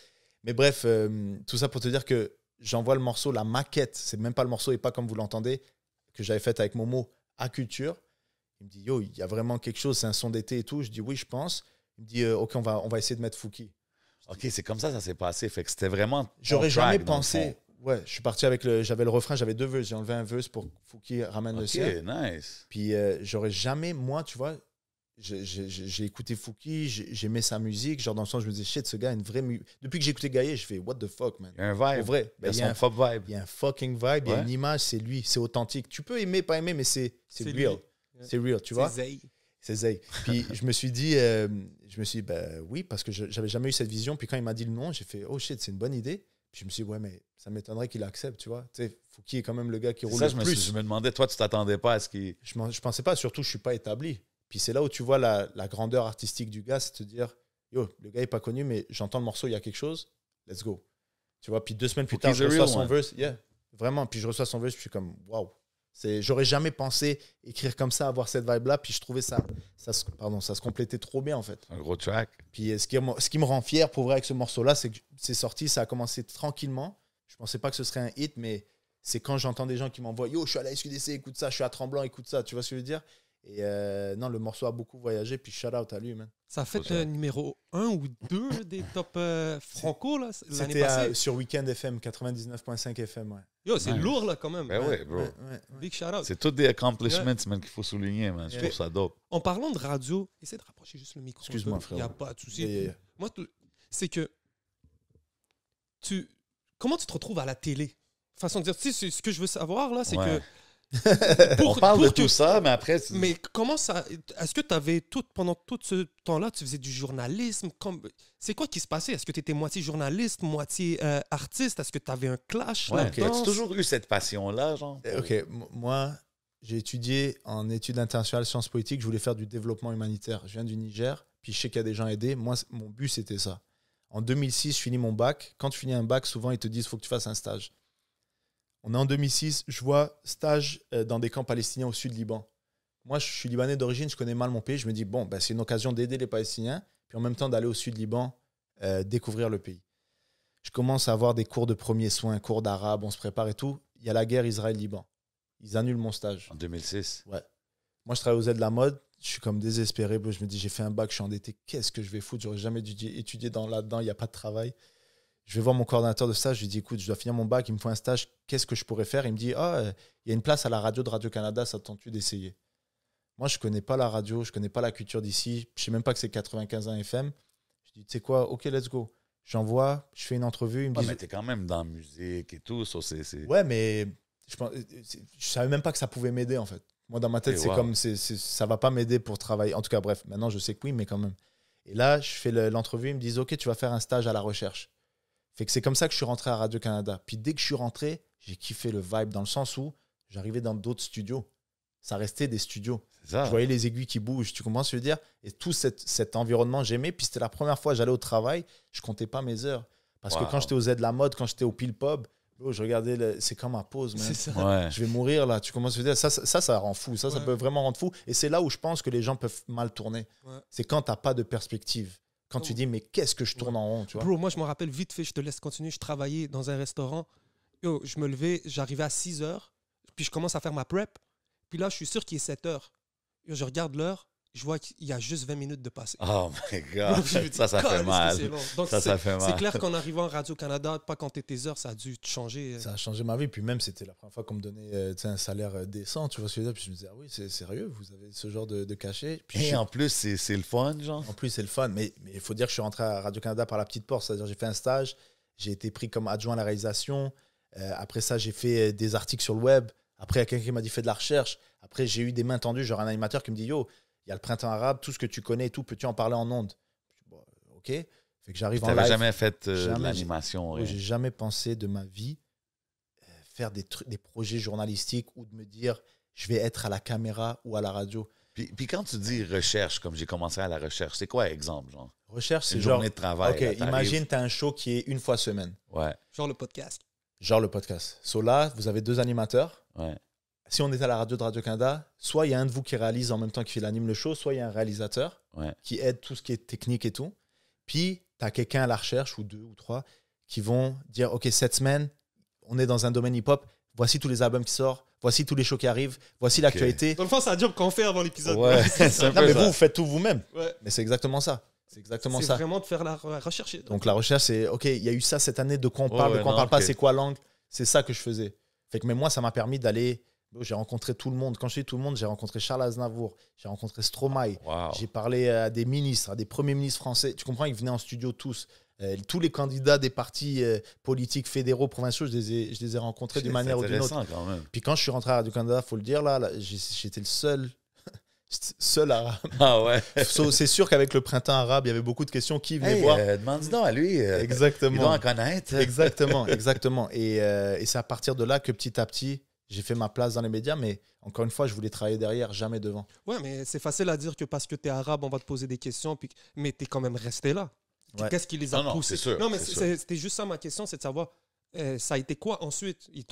Mais bref, euh, tout ça pour te dire que j'envoie le morceau, la maquette, c'est même pas le morceau et pas comme vous l'entendez, que j'avais fait avec Momo à Culture. Il me dit, yo, il y a vraiment quelque chose, c'est un son d'été et tout. Je dis, oui, je pense. Il me dit, euh, ok, on va, on va essayer de mettre Fouki. Ok, c'est comme ça, ça s'est passé. Fait que c'était vraiment. J'aurais jamais pensé. Ouais, je suis parti avec le. J'avais le refrain, j'avais deux vœux. J'ai enlevé un vœux pour Fouki ramène le ciel. » Ok, nice. Puis euh, j'aurais jamais, moi, tu vois, j'ai écouté Fouki, j'aimais sa musique. Genre, dans le sens, je me disais, shit, ce gars a une vraie Depuis que j'ai écouté Gaillet, je fais, what the fuck, man. Il y a un vibe. vrai. il y ben, a, un vibe. Il y a un fucking vibe, il y a une image, c'est lui, c'est authentique. Tu peux aimer, pas aimer, mais c'est real. Lui. C'est real, tu vois. C'est c'est Zay. Puis je me suis dit, euh, je me suis dit, ben oui, parce que j'avais jamais eu cette vision. Puis quand il m'a dit le nom, j'ai fait, oh shit, c'est une bonne idée. Puis je me suis dit, ouais, mais ça m'étonnerait qu'il accepte, tu vois. Tu sais, faut qu'il est quand même le gars qui roule je Me je me demandais, toi, tu t'attendais pas à ce qu'il. Je, pensais pas, surtout, je suis pas établi. Puis c'est là où tu vois la, grandeur artistique du gars, c'est te dire, yo, le gars est pas connu, mais j'entends le morceau, il y a quelque chose, let's go. Tu vois, puis deux semaines plus tard, je reçois son vraiment. Puis je reçois son verse, puis je suis comme, waouh, c'est, j'aurais jamais pensé écrire comme ça, avoir cette vibe-là. Puis je trouvais ça, ça, se, pardon, ça se complétait trop bien en fait. Un gros track. Puis euh, ce qui, ce qui me rend fier pour vrai avec ce morceau-là, c'est que c'est sorti, ça a commencé tranquillement. Je pensais pas que ce serait un hit, mais c'est quand j'entends des gens qui m'envoient Yo, je suis à la SQDC, écoute ça, je suis à Tremblant, écoute ça. Tu vois ce que je veux dire et euh, non, le morceau a beaucoup voyagé, puis shout out à lui, man. Ça fait euh, numéro 1 ou 2 des top euh, franco, là, l'année passée. Euh, sur Weekend FM, 99.5 FM, ouais. Yo, c'est lourd, là, quand même. Ben ouais, bro. Ouais, Big shout out. C'est tous des accomplishments, man, qu'il faut souligner, man. Je trouve ça dope. En parlant de radio, essaie de rapprocher juste le micro. Excuse-moi, frère. Il n'y a pas de souci. Moi, c'est que. Tu... Comment tu te retrouves à la télé Façon de dire, tu sais, ce que je veux savoir, là, c'est que pour, On parle de tout ça, mais après. Mais comment ça. Est-ce que tu avais tout. Pendant tout ce temps-là, tu faisais du journalisme C'est quoi qui se passait Est-ce que tu étais moitié journaliste, moitié euh, artiste Est-ce que tu avais un clash ouais, as toujours eu cette passion-là, genre euh, Ok, moi, j'ai étudié en études internationales sciences politiques. Je voulais faire du développement humanitaire. Je viens du Niger, puis je sais qu'il y a des gens aidés. Moi, mon but, c'était ça. En 2006, je finis mon bac. Quand tu finis un bac, souvent, ils te disent faut que tu fasses un stage. On est en 2006, je vois stage euh, dans des camps palestiniens au sud Liban. Moi, je suis libanais d'origine, je connais mal mon pays. Je me dis, bon, ben, c'est une occasion d'aider les Palestiniens, puis en même temps d'aller au sud Liban, euh, découvrir le pays. Je commence à avoir des cours de premiers soins, cours d'arabe, on se prépare et tout. Il y a la guerre Israël-Liban. Ils annulent mon stage. En 2006 Ouais. Moi, je travaille aux aides de la mode. Je suis comme désespéré. Je me dis, j'ai fait un bac, je suis endetté. Qu'est-ce que je vais foutre J'aurais jamais dû étudier dans là-dedans. Il n'y a pas de travail je vais voir mon coordinateur de stage, je lui dis écoute, je dois finir mon bac, il me faut un stage, qu'est-ce que je pourrais faire Il me dit ah, euh, il y a une place à la radio de Radio-Canada, ça tente-tu d'essayer Moi, je ne connais pas la radio, je ne connais pas la culture d'ici, je ne sais même pas que c'est 95 ans FM. Je dis tu sais quoi, ok, let's go. J'envoie, je fais une entrevue. Il me dit, mais t'es quand même dans la musique et tout, c'est. Ouais, mais je, ne savais même pas que ça pouvait m'aider en fait. Moi, dans ma tête, c'est comme c'est, ça va pas m'aider pour travailler. En tout cas, bref, maintenant je sais que oui, mais quand même. Et là, je fais l'entrevue, ils me disent Ok, tu vas faire un stage à la recherche. Fait que c'est comme ça que je suis rentré à Radio-Canada. Puis dès que je suis rentré, j'ai kiffé le vibe dans le sens où j'arrivais dans d'autres studios. Ça restait des studios. Ça. Je voyais les aiguilles qui bougent, tu commences à le dire. Et tout cet, environnement, j'aimais. Puis c'était la première fois que j'allais au travail, je comptais pas mes heures. Parce que quand j'étais aux aides de la mode, quand j'étais au Pile pop, je regardais, c'est comme ma pause. Ça. Je vais mourir là. Tu commences à dire, ça, ça, rend fou. Ça, ça peut vraiment rendre fou. Et c'est là où je pense que les gens peuvent mal tourner. C'est quand tu n'as pas de perspective quand tu oh. dis mais qu'est-ce que je tourne en rond, tu vois. Bro, moi je me rappelle vite fait, je te laisse continuer, je travaillais dans un restaurant, yo, je me levais, j'arrivais à 6 heures, puis je commence à faire ma prep, puis là je suis sûr qu'il est 7 heures. je regarde l'heure, je vois qu'il y a juste 20 minutes de passé. Oh my God! ça, ça fait mal. C'est clair qu'en arrivant à Radio-Canada, pas quand tes heures, ça a dû te changer. Euh. Ça a changé ma vie. Puis même, c'était la première fois qu'on me donnait euh, un salaire euh, décent. Tu vois ce que je veux dire? Puis je me disais, ah oui, c'est sérieux, vous avez ce genre de, cachet. Et en plus, c'est le fun, genre. En plus, c'est le fun. Mais il faut dire que je suis rentré à Radio-Canada par la petite porte. C'est-à-dire, j'ai fait un stage, j'ai été pris comme adjoint à la réalisation. après ça, j'ai fait des articles sur le web. Après, il y a quelqu'un qui m'a dit, fais de la recherche. Après, j'ai eu des mains tendues, genre un animateur qui me dit, yo, il y a le printemps arabe, tout ce que tu connais, tout, peux-tu en parler en ondes Ok. Fait que j'arrive en live. jamais fait euh, de l'animation. Oh, j'ai jamais pensé de ma vie euh, faire des, des projets journalistiques ou de me dire je vais être à la caméra ou à la radio. Puis, puis quand tu dis recherche, comme j'ai commencé à la recherche, c'est quoi exemple genre? Recherche, c'est genre. Journée de travail. Ok, imagine tu as un show qui est une fois semaine. Ouais. Genre le podcast. Genre le podcast. So là, vous avez deux animateurs. Ouais si on est à la radio de Radio-Canada, soit il y a un de vous qui réalise en même temps qu'il anime le show, soit il y a un réalisateur qui aide tout ce qui est technique et tout. Puis, tu as quelqu'un à la recherche, ou deux ou trois, qui vont dire Ok, cette semaine, on est dans un domaine hip-hop, voici tous les albums qui sortent, voici tous les shows qui arrivent, voici l'actualité. Dans le fond, ça dure qu'on fait avant l'épisode. non, mais vous, vous faites tout vous-même. Mais c'est exactement ça. C'est exactement ça. C'est vraiment de faire la recherche. Donc, la recherche, c'est OK, il y a eu ça cette année, de quoi on parle, de quoi on parle pas, c'est quoi l'angle. C'est ça que je faisais. Fait que, mais moi, ça m'a permis d'aller j'ai rencontré tout le monde. Quand je dis tout le monde, j'ai rencontré Charles Aznavour, j'ai rencontré Stromae, ah, j'ai parlé euh, à des ministres, à des premiers ministres français. Tu comprends, ils venaient en studio tous. Euh, tous les candidats des partis euh, politiques fédéraux, provinciaux, je les ai, les ai rencontrés d'une manière ou d'une autre. Quand même. Puis quand je suis rentré à Radio Canada, faut le dire, là, j'étais le seul seul arabe. Ah ouais. c'est sûr qu'avec le printemps arabe, il y avait beaucoup de questions qui venaient voir. demande donc à lui. exactement. Il doit connaître. exactement, exactement. Et, et c'est à partir de là que petit à petit, j'ai fait ma place dans les médias, mais encore une fois, je voulais travailler derrière, jamais devant. Ouais, mais c'est facile à dire que parce que tu es arabe, on va te poser des questions, puis... mais tu es quand même resté là. Qu'est-ce qui les a non, poussés non, mais c'était juste ça ma question, c'est de savoir, euh, ça a été quoi ensuite Tu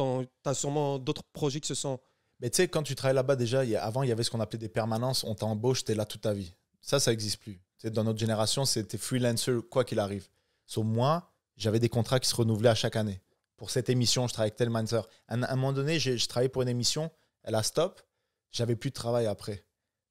as sûrement d'autres projets qui se sont. Mais tu sais, quand tu travailles là-bas, déjà, avant, il y avait ce qu'on appelait des permanences, on t'embauche, es là toute ta vie. Ça, ça n'existe plus. dans notre génération, c'était freelancer, quoi qu'il arrive. Sauf moi, j'avais des contrats qui se renouvelaient à chaque année pour cette émission, je travaille avec tel manager. À un, moment donné, je, travaillé travaillais pour une émission, elle a stop, j'avais plus de travail après.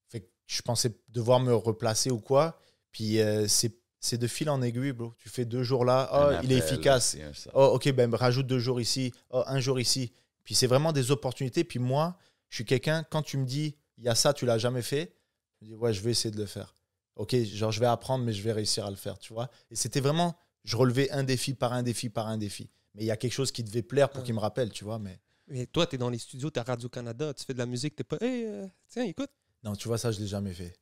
Fait je pensais devoir me replacer ou quoi. Puis euh, c'est de fil en aiguille, bro. Tu fais deux jours là, oh, il est efficace. Oh, ok, ben, ben rajoute deux jours ici, oh, un jour ici. Puis c'est vraiment des opportunités. Puis moi, je suis quelqu'un, quand tu me dis, il y a ça, tu l'as jamais fait, je dis, ouais, je vais essayer de le faire. Ok, genre, je vais apprendre, mais je vais réussir à le faire, tu vois. Et c'était vraiment, je relevais un défi par un défi par un défi mais il y a quelque chose qui devait plaire pour qu'il me rappelle, tu vois. Mais, mais toi, tu es dans les studios, tu es Radio-Canada, tu fais de la musique, tu pas. eh tiens, écoute. Non, tu vois, ça, je l'ai jamais fait.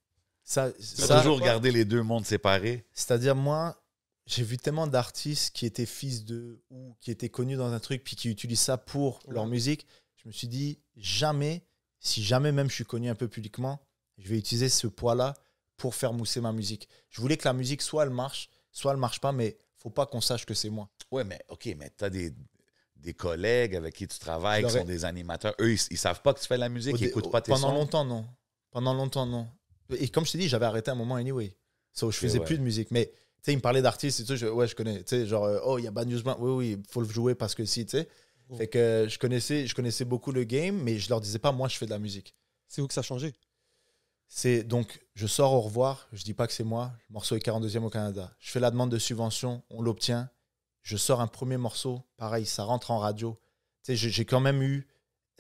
Ça, ça, toujours garder les deux mondes séparés. C'est-à-dire, moi, j'ai vu tellement d'artistes qui étaient fils de ou qui étaient connus dans un truc, puis qui utilisent ça pour leur musique. Je me suis dit, jamais, si jamais même je suis connu un peu publiquement, je vais utiliser ce poids-là pour faire mousser ma musique. Je voulais que la musique, soit elle marche, soit elle marche pas, mais faut pas qu'on sache que c'est moi. Ouais, mais OK, mais tu as des, collègues avec qui tu travailles, qui sont des animateurs. Eux, ils, savent pas que tu fais de la musique, ils écoutent pas tes pendant longtemps, non. Pendant longtemps, non. Et comme je t'ai dit, j'avais arrêté un moment anyway. So, je faisais plus de musique. Mais tu sais, ils me parlaient d'artistes et tout. Je, ouais, je connais. Tu sais, genre, euh, oh, il y a Bad News Oui, oui, faut le jouer parce que si, tu sais. Oh. Fait que euh, je connaissais, je connaissais beaucoup le game, mais je leur disais pas, moi, je fais de la musique. C'est où que ça a changé c'est donc, je sors au revoir, je dis pas que c'est moi, le morceau est 42e au Canada. Je fais la demande de subvention, on l'obtient. Je sors un premier morceau, pareil, ça rentre en radio. Tu sais, j'ai quand même eu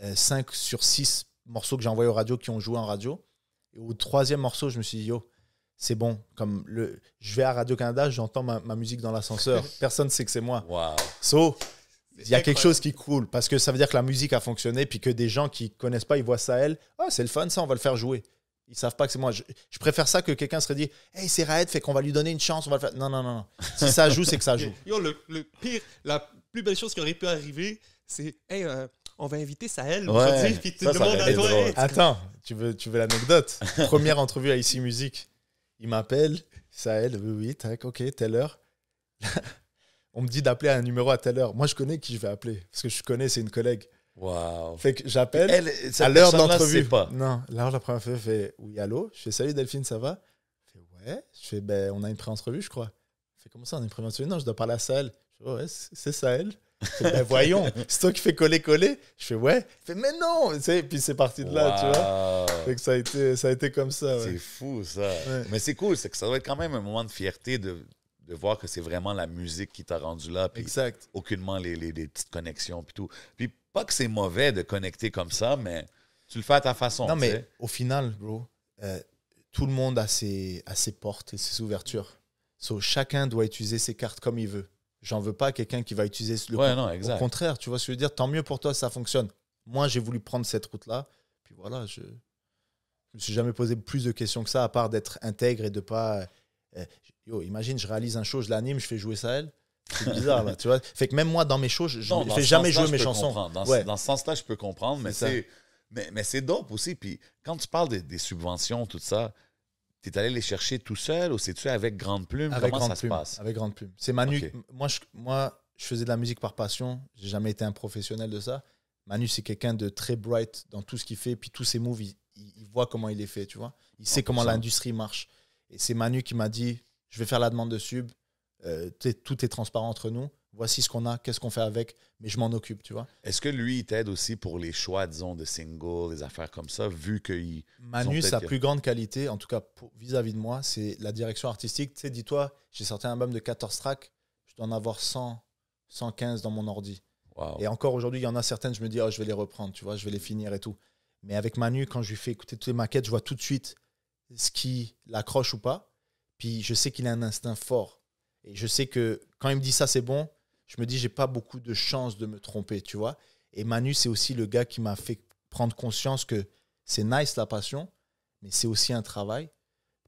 5 euh, sur 6 morceaux que j'ai envoyés aux radio, qui ont joué en radio. Et au troisième morceau, je me suis dit, yo, c'est bon. Comme le, je vais à Radio-Canada, j'entends ma, musique dans l'ascenseur. Personne ne sait que c'est moi. Wow. So, il y a quelque chose qui coule parce que ça veut dire que la musique a fonctionné puis que des gens qui connaissent pas, ils voient ça, elle. Ah, c'est le fun, ça, on va le faire jouer. Ils savent pas que c'est moi. Je, préfère ça que quelqu'un serait dit Hey, c'est Raed, fait qu'on va lui donner une chance, on va faire. Non, non, non. Si ça joue, c'est que ça joue. le, pire, la plus belle chose qui aurait pu arriver, c'est Hey, euh, on va inviter Sahel aujourd'hui, puis à toi. Attends, tu veux, tu veux l'anecdote Première entrevue à ICI Musique. Il m'appelle, Sahel, oui, oui, ok, telle heure. on me dit d'appeler un numéro à telle heure. Moi, je connais qui je vais appeler, parce que je connais, c'est une collègue. Waouh. Fait que j'appelle à l'heure d'entrevue. pas. Non, là, la première fois, elle fait Oui, allô Je fais Salut Delphine, ça va fait Ouais. Je fais Ben, on a une pré-entrevue, je crois. Elle fait Comment ça, on a une pré-entrevue Non, je dois parler à salle Je fais Ouais, c'est ça Fait, ben voyons, c'est toi qui fais coller-coller. Je fais ouais. Fait, mais non, tu puis c'est parti de là, tu vois. Fait que ça a été, ça a été comme ça. C'est fou, ça. Mais c'est cool, c'est que ça doit être quand même un moment de fierté de, de voir que c'est vraiment la musique qui t'a rendu là. Puis exact. Aucunement les, les, les petites connexions, puis tout. Puis pas que c'est mauvais de connecter comme ça, mais tu le fais à ta façon. Non, mais au final, bro, euh, tout le monde a ses, ses portes et ses ouvertures. So, chacun doit utiliser ses cartes comme il veut. J'en veux pas quelqu'un qui va utiliser le ouais, non, exact. Au contraire, tu vois ce que je veux dire. Tant mieux pour toi, ça fonctionne. Moi, j'ai voulu prendre cette route-là. Puis voilà, je ne me suis jamais posé plus de questions que ça, à part d'être intègre et de pas. Euh, euh, imagine, je réalise un show, je l'anime, je fais jouer ça à elle. C'est bizarre, tu vois. Fait que même moi, dans mes shows, je ne fais jamais jouer mes chansons. Dans, dans, ce sens-là, je peux comprendre, mais c'est mais, mais c'est dope aussi. Puis quand tu parles des, subventions, tout ça, tu es allé les chercher tout seul ou c'est-tu avec Grande Plume? Avec Comment grande ça plume, se passe? Avec Grande Plume. C'est Manu. Moi, je, moi, je faisais de la musique par passion. J'ai jamais été un professionnel de ça. Manu, c'est quelqu'un de très bright dans tout ce qu'il fait. Puis tous ses moves, il, voit comment il est fait, tu vois. Il sait comment hein. l'industrie marche. Et c'est Manu qui m'a dit, je vais faire la demande de sub. Euh, tout est transparent entre nous. Voici ce qu'on a, qu'est-ce qu'on fait avec, mais je m'en occupe, tu vois. Est-ce que lui, il t'aide aussi pour les choix, disons, de singles, des affaires comme ça, vu qu'il. Manu, sa plus grande qualité, en tout cas vis-à-vis de moi, c'est la direction artistique. Tu sais, dis-toi, j'ai sorti un album de 14 tracks, je dois en avoir 100, 115 dans mon ordi. Et encore aujourd'hui, il y en a certaines, je me dis, oh, je vais les reprendre, tu vois, je vais les finir et tout. Mais avec Manu, quand je lui fais écouter toutes les maquettes, je vois tout de suite ce qui l'accroche ou pas. Puis je sais qu'il a un instinct fort et je sais que quand il me dit ça, c'est bon, je me dis, j'ai pas beaucoup de chance de me tromper, tu vois. Et Manu, c'est aussi le gars qui m'a fait prendre conscience que c'est nice la passion, mais c'est aussi un travail.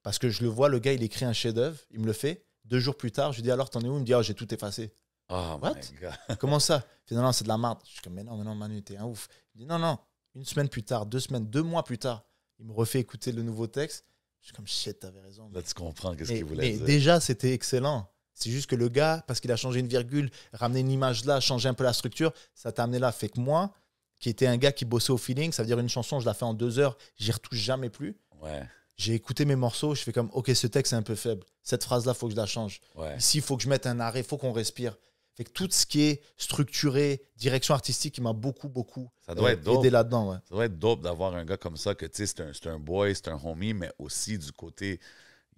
Parce que je le vois, le gars, il écrit un chef-d'œuvre, il me le fait. Deux jours plus tard, je lui dis, alors t'en es où Il me dit, oh, j'ai tout effacé. Oh, What? My God. Comment ça Finalement, non, c'est de la merde. Je suis comme, mais non, non, Manu, t'es un ouf. Il me dit, non, non, une semaine plus tard, deux semaines, deux mois plus tard, il me refait écouter le nouveau texte. Je suis comme, shit, t'avais raison. Là, tu comprends qu'est-ce qu'il voulait mais Déjà, c'était excellent. C'est juste que le gars, parce qu'il a changé une virgule, ramené une image là, changé un peu la structure, ça t'a amené là. Fait que moi, qui était un gars qui bossait au feeling, ça veut dire une chanson, je la fais en deux heures, j'y retouche jamais plus. J'ai écouté mes morceaux, je fais comme, ok, ce texte est un peu faible. Cette phrase-là, faut que je la change. Ici, il faut que je mette un arrêt, faut qu'on respire. Fait que tout ce qui est structuré, direction artistique, il m'a beaucoup, beaucoup ça doit euh, aidé là-dedans. Ça doit être dope d'avoir un gars comme ça, que tu sais, c'est un, un boy, c'est un homie, mais aussi du côté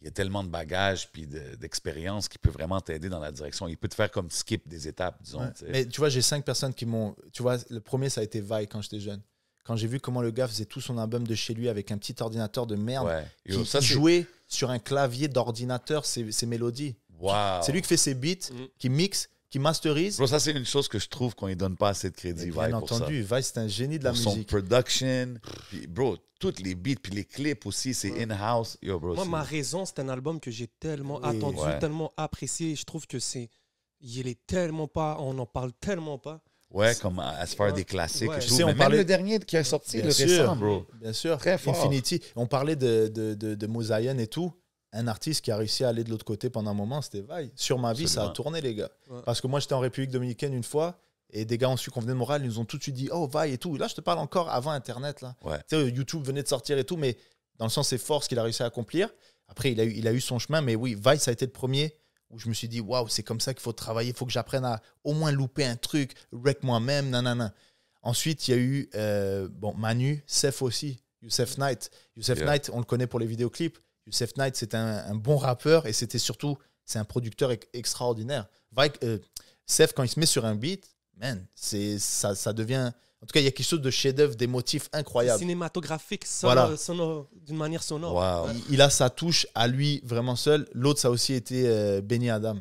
il y a tellement de bagages puis d'expérience qui peut vraiment t'aider dans la direction. Il peut te faire comme skip des étapes, disons. Mais tu vois, j'ai cinq personnes qui m'ont. Tu vois, le premier, ça a été Vaille quand j'étais jeune. Quand j'ai vu comment le gars faisait tout son album de chez lui avec un petit ordinateur de merde, jouait sur un clavier d'ordinateur ses, mélodies. C'est lui qui fait ses beats, mm. qui mixe qui masterise. Bro, ça, c'est une chose que je trouve qu'on ne donne pas assez de crédit, Bien entendu, Vice, c'est un génie de la musique. Son production, bro, toutes les beats, puis les clips aussi, c'est in-house. Yo, bro, Moi, Ma Raison, c'est un album que j'ai tellement attendu, tellement apprécié. Je trouve que c'est. Il est tellement pas. On n'en parle tellement pas. Ouais, comme à se faire des classiques. on Même le dernier qui est sorti, le récent, bro. Bien sûr, Très fort. Infinity. On parlait de, de, de, de et tout un artiste qui a réussi à aller de l'autre côté pendant un moment, c'était Vaille. Sur ma vie, ça a tourné, les gars. Parce que moi, j'étais en République dominicaine une fois, et des gars ont su qu'on venait de Montréal, ils nous ont tout de suite dit, oh, Vaille et tout. là, je te parle encore avant Internet. Là. Tu sais, YouTube venait de sortir et tout, mais dans le sens, c'est fort ce qu'il a réussi à accomplir. Après, il a, eu, il a eu son chemin, mais oui, Vaille, ça a été le premier où je me suis dit, waouh, c'est comme ça qu'il faut travailler, il faut que j'apprenne à au moins louper un truc, wreck moi-même, nanana. Ensuite, il y a eu euh, bon, Manu, Seth aussi, Youssef Knight. Youssef Knight, on le connaît pour les vidéoclips. Youssef Knight, c'est un, bon rappeur et c'était surtout, c'est un producteur extraordinaire. Vike, euh, Seth, quand il se met sur un beat, man, ça, ça devient. En tout cas, il y a quelque chose de chef-d'œuvre, des motifs incroyables. Cinématographique, sonore, d'une manière sonore. Il, a sa touche à lui vraiment seul. L'autre, ça a aussi été euh, Benny Adam.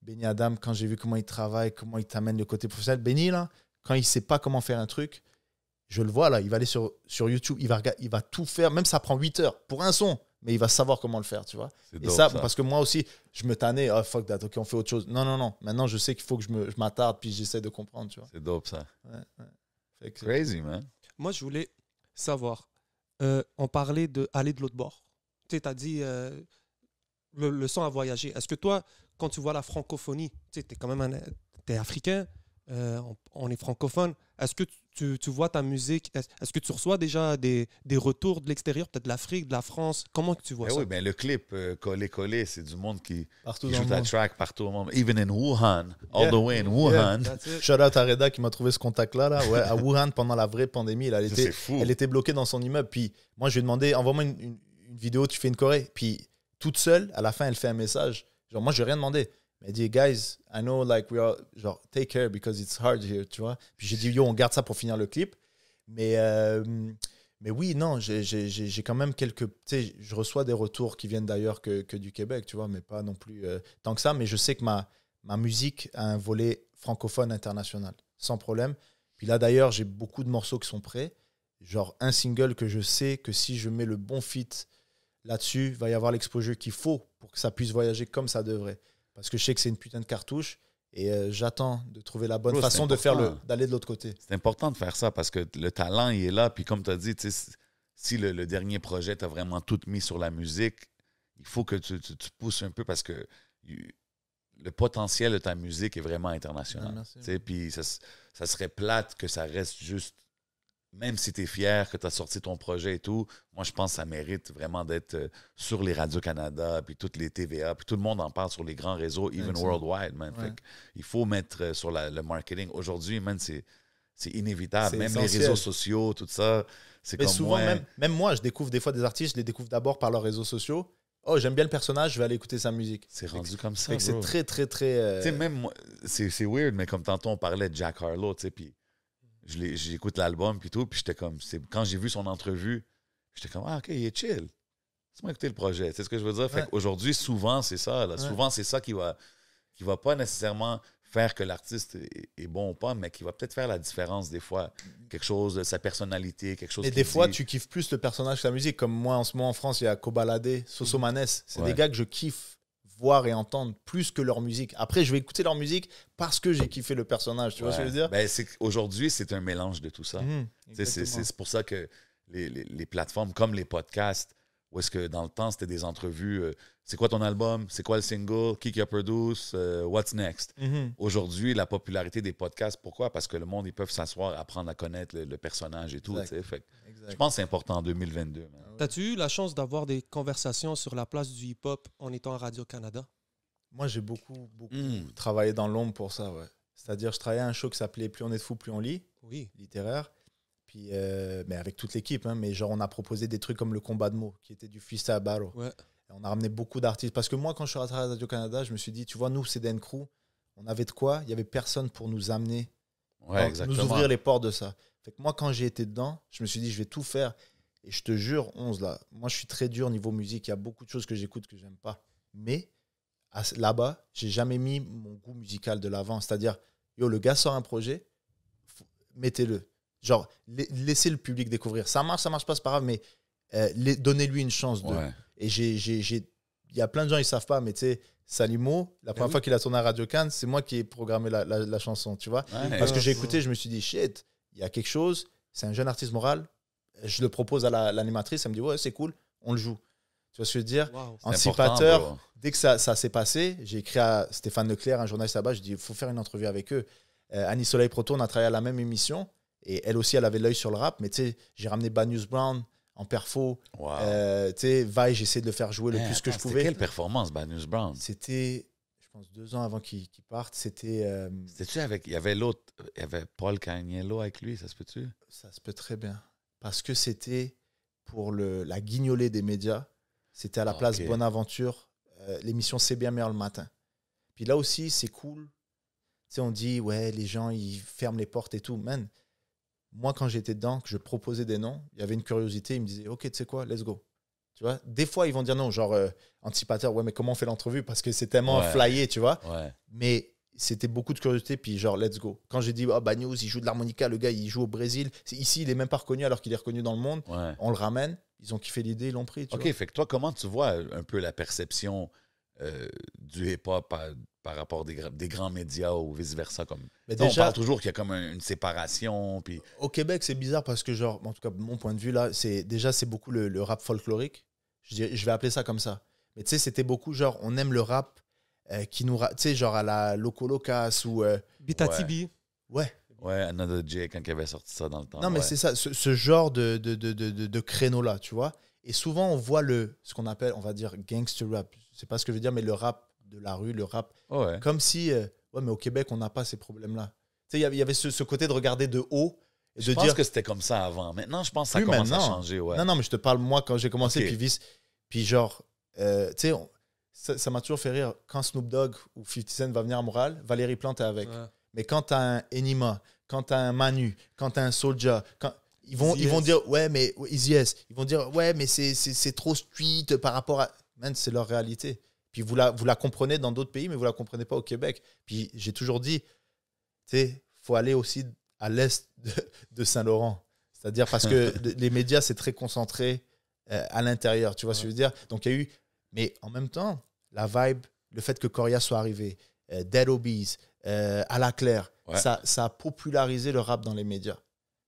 Benny Adam, quand j'ai vu comment il travaille, comment il t'amène le côté professionnel. Benny, là, quand il sait pas comment faire un truc, je le vois là, il va aller sur, sur YouTube, il va, il va tout faire, même ça prend 8 heures pour un son mais il va savoir comment le faire, tu vois. Et ça, parce que moi aussi, je me tannais, oh fuck that, ok, on fait autre chose. Non, non, non, maintenant je sais qu'il faut que je m'attarde, puis j'essaie de comprendre, tu vois. C'est dope ça. Crazy, man. Moi, je voulais savoir, euh, on parlait d'aller de, de l'autre bord. Tu t'as dit, euh, le, le, sang a voyagé. Est-ce que toi, quand tu vois la francophonie, tu es quand même un, es africain, euh, on, est francophone. Est-ce que tu, vois ta musique Est-ce que tu reçois déjà des, retours de l'extérieur, peut-être de l'Afrique, de la France Comment tu vois eh ça Oui, ben le clip euh, collé collé, c'est du monde qui, joue ta track partout au monde. Even in Wuhan, all the way in Wuhan. Shout out à Reda qui m'a trouvé ce contact-là. Là. à Wuhan, pendant la vraie pandémie, elle, était, elle était bloquée dans son immeuble. Puis moi, je lui ai demandé envoie-moi une, une vidéo, tu fais une Corée. Puis toute seule, à la fin, elle fait un message. Genre, moi, je n'ai rien demandé. J'ai dit, guys, I know, like, we are, genre, take care because it's hard here, tu vois. Puis j'ai dit, yo, on garde ça pour finir le clip. Mais, euh, mais oui, non, j'ai quand même quelques. Tu sais, je reçois des retours qui viennent d'ailleurs que, que, du Québec, tu vois, mais pas non plus euh, tant que ça. Mais je sais que ma, ma musique a un volet francophone international, sans problème. Puis là, d'ailleurs, j'ai beaucoup de morceaux qui sont prêts. Genre, un single que je sais que si je mets le bon fit là-dessus, va y avoir l'exposure qu'il faut pour que ça puisse voyager comme ça devrait parce que je sais que c'est une putain de cartouche et euh, j'attends de trouver la bonne façon de faire le d'aller de l'autre côté. C'est important de faire ça parce que le talent il est là puis comme tu as dit si le, dernier projet t'a vraiment tout mis sur la musique, il faut que tu, pousses un peu parce que le potentiel de ta musique est vraiment international. Puis ça, serait plate que ça reste juste même si tu es fier que tu as sorti ton projet et tout, moi, je pense que ça mérite vraiment d'être euh, sur les radios Canada, puis toutes les TVA, puis tout le monde en parle sur les grands réseaux, even worldwide, man. il faut mettre euh, sur le marketing. Aujourd'hui, man, c'est inévitable. Même les réseaux sociaux, tout ça. C'est Mais souvent, même, moi, je découvre des fois des artistes, je les découvre d'abord par leurs réseaux sociaux. Oh, j'aime bien le personnage, je vais aller écouter sa musique. C'est rendu comme ça. C'est très, très, très. Tu sais, euh, même c'est weird, mais comme tantôt on parlait de Jack Harlow, tu sais, puis j'écoute l'album puis tout, puis j'étais comme, quand j'ai vu son entrevue, j'étais comme, ah, ok, il est chill. Laisse-moi écouter le projet. C'est ce que je veux dire. Fait Aujourd'hui, souvent, c'est ça. Là. Souvent, c'est ça qui va, qui va pas nécessairement faire que l'artiste est, bon ou pas, mais qui va peut-être faire la différence des fois. Quelque chose sa personnalité, quelque chose. Et des fois, tu kiffes plus le personnage que la musique. Comme moi, en ce moment, en France, il y a Kobalade, Sosomanes. Mhm. C'est des gars que je kiffe voir et entendre plus que leur musique. Après, je vais écouter leur musique parce que j'ai kiffé le personnage. Tu vois ce que je veux dire? Ben, aujourd'hui, c'est un mélange de tout ça. Mhm, c'est pour ça que les, les, les, plateformes comme les podcasts, où est-ce que dans le temps, c'était des entrevues, euh, c'est quoi ton album, c'est quoi le single, qui qui a produit, euh, what's next. Mhm. Aujourd'hui, la popularité des podcasts, pourquoi? Parce que le monde, ils peuvent s'asseoir, apprendre à connaître le, personnage et tout. Fait, je pense que c'est important en 2022. Ah T'as-tu eu la chance d'avoir des conversations sur la place du hip-hop en étant à Radio-Canada? Moi, j'ai beaucoup, beaucoup hmm. travaillé dans l'ombre pour ça, C'est-à-dire, je travaillais à un show qui s'appelait Plus on est de fou, plus on lit, oui. littéraire. Puis, euh, mais avec toute l'équipe, hein, mais genre, on a proposé des trucs comme le combat de mots, qui était du à à Ouais. on a ramené beaucoup d'artistes. Parce que moi, quand je suis arrivé à Radio-Canada, je me suis dit, tu vois, nous, c'est Crew, on avait de quoi, il n'y avait personne pour nous amener, ouais, nous ouvrir les portes de ça. Fait que moi, quand j'ai été dedans, je me suis dit, je vais tout faire. Et je te jure, 11 là, moi je suis très dur niveau musique. Il y a beaucoup de choses que j'écoute que j'aime pas. Mais là-bas, j'ai jamais mis mon goût musical de l'avant. C'est-à-dire, yo, le gars sort un projet, mettez-le. Genre, laissez le public découvrir. Ça marche, ça marche pas, c'est pas grave, mais euh, donnez-lui une chance. Et j'ai. Il y a plein de gens, ils savent pas, mais tu sais, Salimo, la eh première fois qu'il a tourné à Radio Cannes, c'est moi qui ai programmé la, chanson, tu vois. Parce que j'ai écouté, je me suis dit, shit, il y a quelque chose, c'est un jeune artiste moral, je le propose à l'animatrice, elle me dit ouais, c'est cool, on le joue. Tu vois ce que je veux dire Anticipateur, dès que ça, s'est passé, j'ai écrit à Stéphane Leclerc, un journaliste là-bas, je dis il faut faire une interview avec eux. Euh, Annie Soleil Proto, on a travaillé à la même émission et elle aussi, elle avait l'œil sur le rap, mais tu sais, j'ai ramené Bad News Brown en perfo. Euh, tu sais, Vaille, j'ai essayé de le faire jouer le eh, plus que je pouvais. Quelle performance, Bad News Brown C'était pense, deux ans avant qu'il partent parte, c'était. Euh, cétait avec. Il y avait l'autre. Il y avait Paul Cagnello avec lui, ça se peut-tu? Ça se peut très bien. Parce que c'était pour le, la guignolée des médias. C'était à la ah, place Bonaventure, Aventure l'émission C'est bien meilleur le matin. Puis là aussi, c'est cool. Tu sais, on dit, ouais, les gens, ils ferment les portes et tout. Man, moi, quand j'étais dedans, que je proposais des noms, il y avait une curiosité. il me disait « OK, tu sais quoi, let's go. Tu vois, des fois, ils vont dire non, genre euh, anticipateur, ouais, mais comment on fait l'entrevue Parce que c'est tellement flyé, tu vois. Mais c'était beaucoup de curiosité, puis genre, let's go. Quand j'ai dit, oh oh, News il joue de l'harmonica, le gars, il joue au Brésil. Ici, il est même pas reconnu alors qu'il est reconnu dans le monde. On le ramène, ils ont kiffé l'idée, ils l'ont pris. ok, fait que toi, comment tu vois euh, un peu la perception euh, du hip-hop par, rapport des, des grands médias ou vice-versa. Comme... Mais déjà, on parle toujours qu'il y a comme une, séparation. Puis... Au Québec, c'est bizarre parce que, genre, en tout cas, mon point de vue, là, c'est déjà, c'est beaucoup le, rap folklorique. Je, vais appeler ça comme ça. Mais tu sais, c'était beaucoup, genre, on aime le rap euh, qui nous... Tu sais, genre à la Loco Locas ou... Euh, Ouais. ouais. Another quand il avait sorti ça dans le temps. Non, mais c'est ça, ce, genre de, de, de, créneau-là, tu vois. Et souvent, on voit le, ce qu'on appelle, on va dire, gangster rap sais pas ce que je veux dire, mais le rap de la rue, le rap. Oh, ouais. Comme si, euh, ouais, mais au Québec, on n'a pas ces problèmes-là. Tu sais, il y avait ce, ce, côté de regarder de haut. Et je pense dire... que c'était comme ça avant. Maintenant, je pense que ça commence à changer. Ouais. Non, non, mais je te parle, moi, quand j'ai commencé, puis vice. Puis genre, euh, tu sais, ça m'a toujours fait rire. Quand Snoop Dogg ou 50 Cent va venir à Montréal, Valérie Plante est avec. Mais quand t'as un Enima, quand t'as un Manu, quand t'as un Soldier quand... Ils vont, ils vont dire, ouais, mais, yes. Ils vont dire, ouais, mais c'est trop street par rapport à c'est leur réalité. Puis vous la, vous la comprenez dans d'autres pays, mais vous la comprenez pas au Québec. Puis j'ai toujours dit, tu sais, faut aller aussi à l'est de, Saint-Laurent. C'est-à-dire parce que les médias, c'est très concentré euh, à l'intérieur, tu vois ce que je veux dire Donc il y a eu, mais en même temps, la vibe, le fait que Coria soit arrivé, euh, Dead Obies, euh, à la claire, ça, ça a popularisé le rap dans les médias.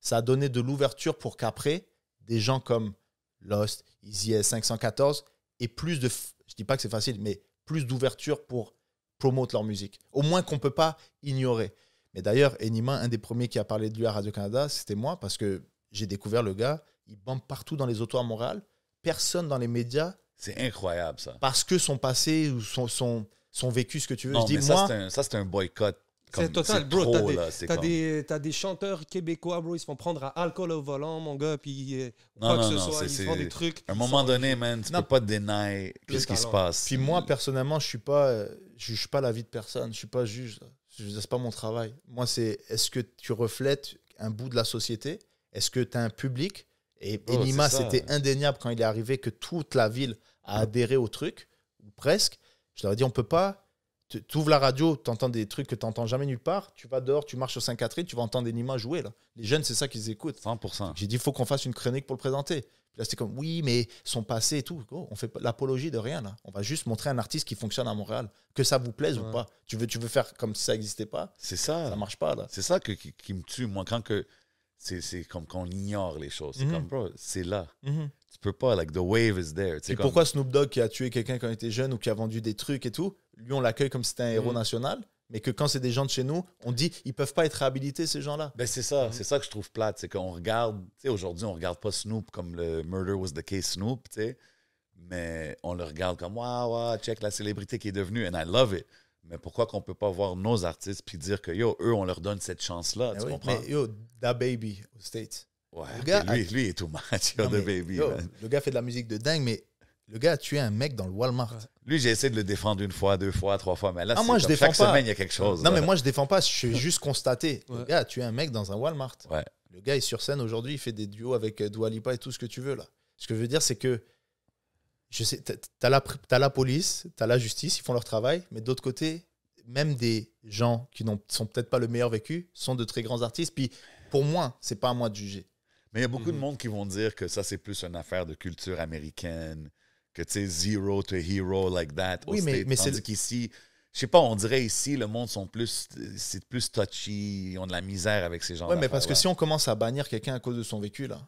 Ça a donné de l'ouverture pour qu'après, des gens comme Lost, Easy 514 et plus de. Je dis pas que c'est facile, mais plus d'ouverture pour promouvoir leur musique. Au moins qu'on ne peut pas ignorer. Mais d'ailleurs, Enima, un des premiers qui a parlé de lui à Radio-Canada, c'était moi, parce que j'ai découvert le gars. Il bombe partout dans les autos à Montréal. Personne dans les médias. C'est incroyable, ça. Parce que son passé ou son, son, son vécu, ce que tu veux. je dis, ça, c'est un boycott c'est total, bro. T'as des, des, chanteurs québécois, bro. Ils se font prendre à alcool au volant, mon gars. Puis euh, quoi que ce soit, ils font des trucs. À un moment donné, man, tu peux pas te dénier qu'est-ce qui se passe. Puis moi, personnellement, je suis pas, je juge pas la vie de personne. Je suis pas juge. C'est pas mon travail. Moi, c'est est-ce que tu reflètes un bout de la société Est-ce que tu as un public Et Lima c'était indéniable quand il est arrivé que toute la ville a mm. adhéré au truc, ou presque. Je leur ai dit, on peut pas tu ouvres la radio, tu entends des trucs que tu n'entends jamais nulle part, tu vas dehors, tu marches au Saint-Catherine, tu vas entendre des Nimas jouer. Les jeunes, c'est ça qu'ils écoutent. 100%. J'ai dit, il faut qu'on fasse une chronique pour le présenter. là, c'était comme, oui, mais son passé et tout. On on fait l'apologie de rien. On va juste montrer un artiste qui fonctionne à Montréal. Que ça vous plaise ou pas. Tu veux, tu veux faire comme si ça n'existait pas. C'est ça. Ça marche pas. là. C'est ça qui, me tue, moi, quand que. C'est comme qu'on ignore les choses. C'est mhm. comme, bro, c'est là. Mhm tu peux pas, like, the wave is there. Et pourquoi Snoop Dogg, qui a tué quelqu'un quand il était jeune ou qui a vendu des trucs et tout, lui, on l'accueille comme si c'était un héros mm. national, mais que quand c'est des gens de chez nous, on dit, ils peuvent pas être réhabilités, ces gens-là. Ben, c'est ça, mm. c'est ça que je trouve plate, c'est qu'on regarde, tu sais, aujourd'hui, on regarde pas Snoop comme le murder was the case Snoop, tu sais, mais on le regarde comme, waouh, wow, check la célébrité qui est devenue, and I love it. Mais pourquoi qu'on peut pas voir nos artistes puis dire que, yo, eux, on leur donne cette chance-là, ben tu comprends? Mais yo, Da Baby, aux States le gars lui, est tout match, de baby. le gars fait de la musique de dingue, mais le gars a tué un mec dans le Walmart. Lui, j'ai essayé de le défendre une fois, deux fois, trois fois, mais là, ah, moi, je chaque semaine, il y a quelque chose. Non, mais moi, je défends pas, je suis juste constaté. Le gars a tué un mec dans un Walmart. Le gars est sur scène aujourd'hui, il fait des duos avec euh, Doualipa et tout ce que tu veux, là. Ce que je veux dire, c'est que je sais, t'as la, as la police, t'as la justice, ils font leur travail, mais d'autre côté, même des gens qui n'ont sont peut-être pas le meilleur vécu sont de très grands artistes. Puis pour moi, c'est pas à moi de juger. Mais il y a beaucoup de mhm. monde qui vont dire que ça, c'est plus une affaire de culture américaine, que tu sais, zero to hero like that. Oui, mais, cest qu'ici, je sais pas, on dirait ici, le monde sont plus, c'est plus touchy, ils ont de la misère avec ces gens-là. Oui, mais parce que si on commence à bannir quelqu'un à cause de son vécu, là,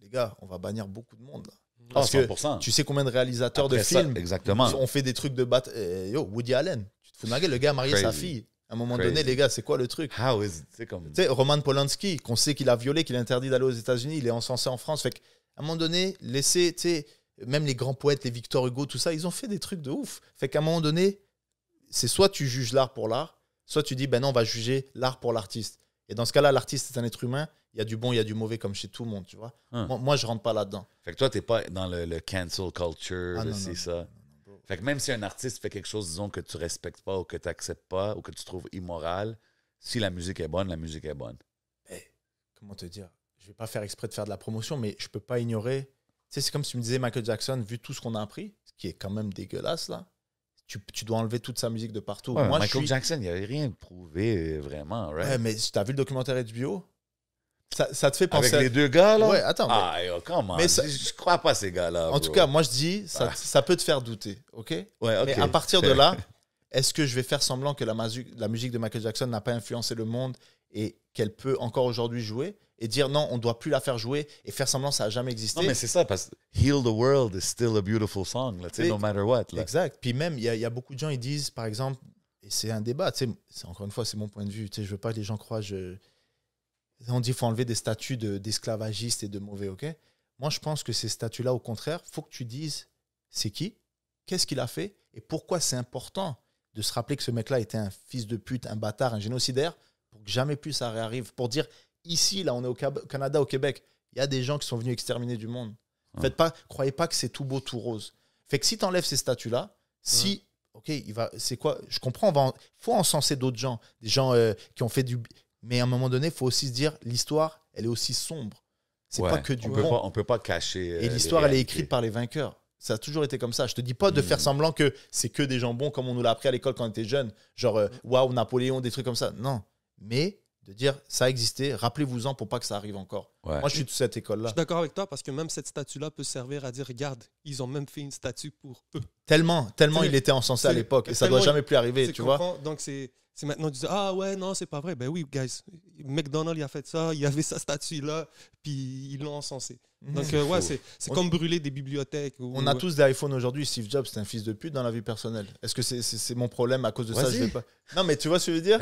les gars, on va bannir beaucoup de monde. Ah, Parce 100%. tu sais combien de réalisateurs de films exactement. ont fait des trucs de bat. Eh, yo, Woody Allen, tu te fous de ma gueule, le gars a marié sa fille. À un moment donné, les gars, c'est quoi le truc Comme... Roman Polanski, qu'on sait qu'il a violé, qu'il est interdit d'aller aux États-Unis, il est encensé en France. Fait qu'à un moment donné, laisser, tu sais, même les grands poètes, les Victor Hugo, tout ça, ils ont fait des trucs de ouf. Fait qu'à un moment donné, c'est soit tu juges l'art pour l'art, soit tu dis, ben non, on va juger l'art pour l'artiste. Et dans ce cas-là, l'artiste, est un être humain. Il y a du bon, il y a du mauvais, comme chez tout le monde, tu vois. Hein. Moi, je rentre pas là-dedans. Fait que toi, t'es pas dans le, cancel culture, ah, c'est ça. Fait que même si un artiste fait quelque chose, disons, que tu respectes pas ou que tu acceptes pas ou que tu trouves immoral, si la musique est bonne, la musique est bonne. Mais, comment te dire Je vais pas faire exprès de faire de la promotion, mais je peux pas ignorer. Tu c'est comme si tu me disais Michael Jackson, vu tout ce qu'on a appris, ce qui est quand même dégueulasse là. Tu, dois enlever toute sa musique de partout. Michael Jackson, il n'y avait rien prouvé vraiment, Ouais, mais tu as vu le documentaire bio ça, te fait penser. Avec les deux gars, là Ouais, attends. Ah, mais... mais Je crois pas ces gars-là. En tout cas, moi, je dis, ah. ça, peut te faire douter, ok Ouais, ok Mais à partir de là, est-ce que je vais faire semblant que la, la musique de Michael Jackson n'a pas influencé le monde et qu'elle peut encore aujourd'hui jouer et dire non, on ne doit plus la faire jouer et faire semblant que ça n'a jamais existé. Non, mais c'est ça, parce Heal the World is still a beautiful song, là, no matter what. Exact. Puis même, il y, a beaucoup de gens, ils disent, par exemple, et c'est un débat, c'est encore une fois, c'est mon point de vue, je ne veux pas que les gens croient, je, on dit qu'il faut enlever des statuts d'esclavagistes et de mauvais, ok Moi, je pense que ces statuts-là, au contraire, faut que tu dises c'est qui, qu'est-ce qu'il a fait et pourquoi c'est important de se rappeler que ce mec-là était un fils de pute, un bâtard, un génocidaire, pour que jamais plus ça réarrive, pour dire ici, là, on est au Canada, au Québec, il y a des gens qui sont venus exterminer du monde. Faites pas, croyez pas que c'est tout beau, tout rose. Fait que si tu enlèves ces statuts-là, si ok, c'est quoi Je comprends, il faut encenser d'autres gens, des gens euh, qui ont fait du, mais à un moment donné, il faut aussi se dire, l'histoire, elle est aussi sombre. C'est pas que du on peut Pas, on peut pas cacher. Euh, et l'histoire, elle est écrite par les vainqueurs. Ça a toujours été comme ça. Je te dis pas de hmm. faire semblant que c'est que des gens bons comme on nous l'a appris à l'école quand on était jeunes. Genre, euh, waouh, Napoléon, des trucs comme ça. Non. Mais de dire ça a existé, rappelez-vous-en pour pas que ça arrive encore. Moi, je suis de cette école-là. Je suis d'accord avec toi parce que même cette statue-là peut servir à dire regarde, ils ont même fait une statue pour eux. Tellement, tellement il était encensé à l'époque et ça doit jamais plus arriver, tu vois. Donc c'est c'est maintenant tu ah ouais non c'est pas vrai ben oui guys McDonald's il a fait ça il avait sa statue là puis ils l'ont encensé mhm. donc euh, ouais c'est comme brûler des bibliothèques on a tous des iPhones aujourd'hui Steve Jobs c'est un fils de pute dans la vie personnelle est-ce que c'est mon problème à cause de ça je vais pas... non mais tu vois ce que je veux dire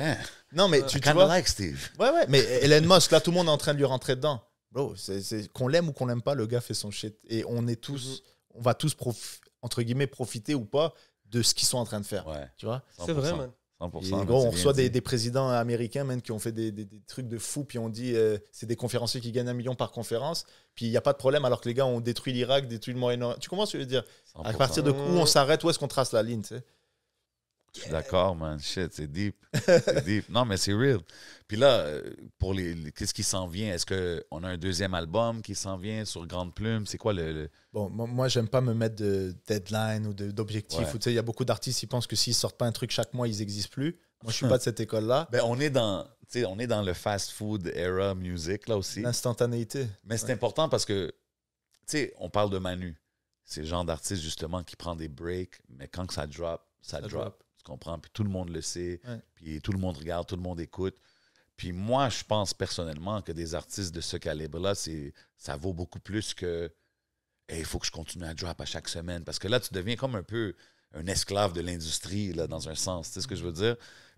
non mais tu, tu vois like Steve ouais ouais mais Elon Musk là tout le monde est en train de lui rentrer dedans bro c'est qu'on l'aime ou qu'on l'aime pas le gars fait son shit et on est tous mhm. on va tous entre guillemets profiter ou pas de ce qu'ils sont en train de faire tu vois c'est vrai man on reçoit des, présidents américains même, qui ont fait des, trucs de fou, puis on dit euh, c'est des conférenciers qui gagnent un million par conférence, puis il n'y a pas de problème, alors que les gars ont détruit l'Irak, détruit le Moyen-Orient. Tu commences ce je veux dire À partir de où on s'arrête, où est-ce qu'on trace la ligne je suis d'accord, man. Shit, c'est deep. C'est deep. Non, mais c'est real. Puis là, euh, pour les, qu'est-ce qui s'en vient? Est-ce qu'on a un deuxième album qui s'en vient sur Grande Plume? C'est quoi le. Bon, moi, j'aime pas me mettre de deadline ou d'objectif. Il y a beaucoup d'artistes qui pensent que s'ils sortent pas un truc chaque mois, ils n'existent plus. Moi, je suis pas de cette école-là. Ben, on est dans, on est dans le fast food era music là aussi. L'instantanéité. Mais c'est important parce que, tu sais, on parle de Manu. C'est le genre d'artiste justement qui prend des breaks, mais quand que ça drop, ça, drop. Tu comprends? Puis tout le monde le sait. Puis tout le monde regarde, tout le monde écoute. Puis moi, je pense personnellement que des artistes de ce calibre-là, ça vaut beaucoup plus que il faut que je continue à drop à chaque semaine. Parce que là, tu deviens comme un peu un esclave de l'industrie, là, dans un sens. Tu sais ce que je veux dire?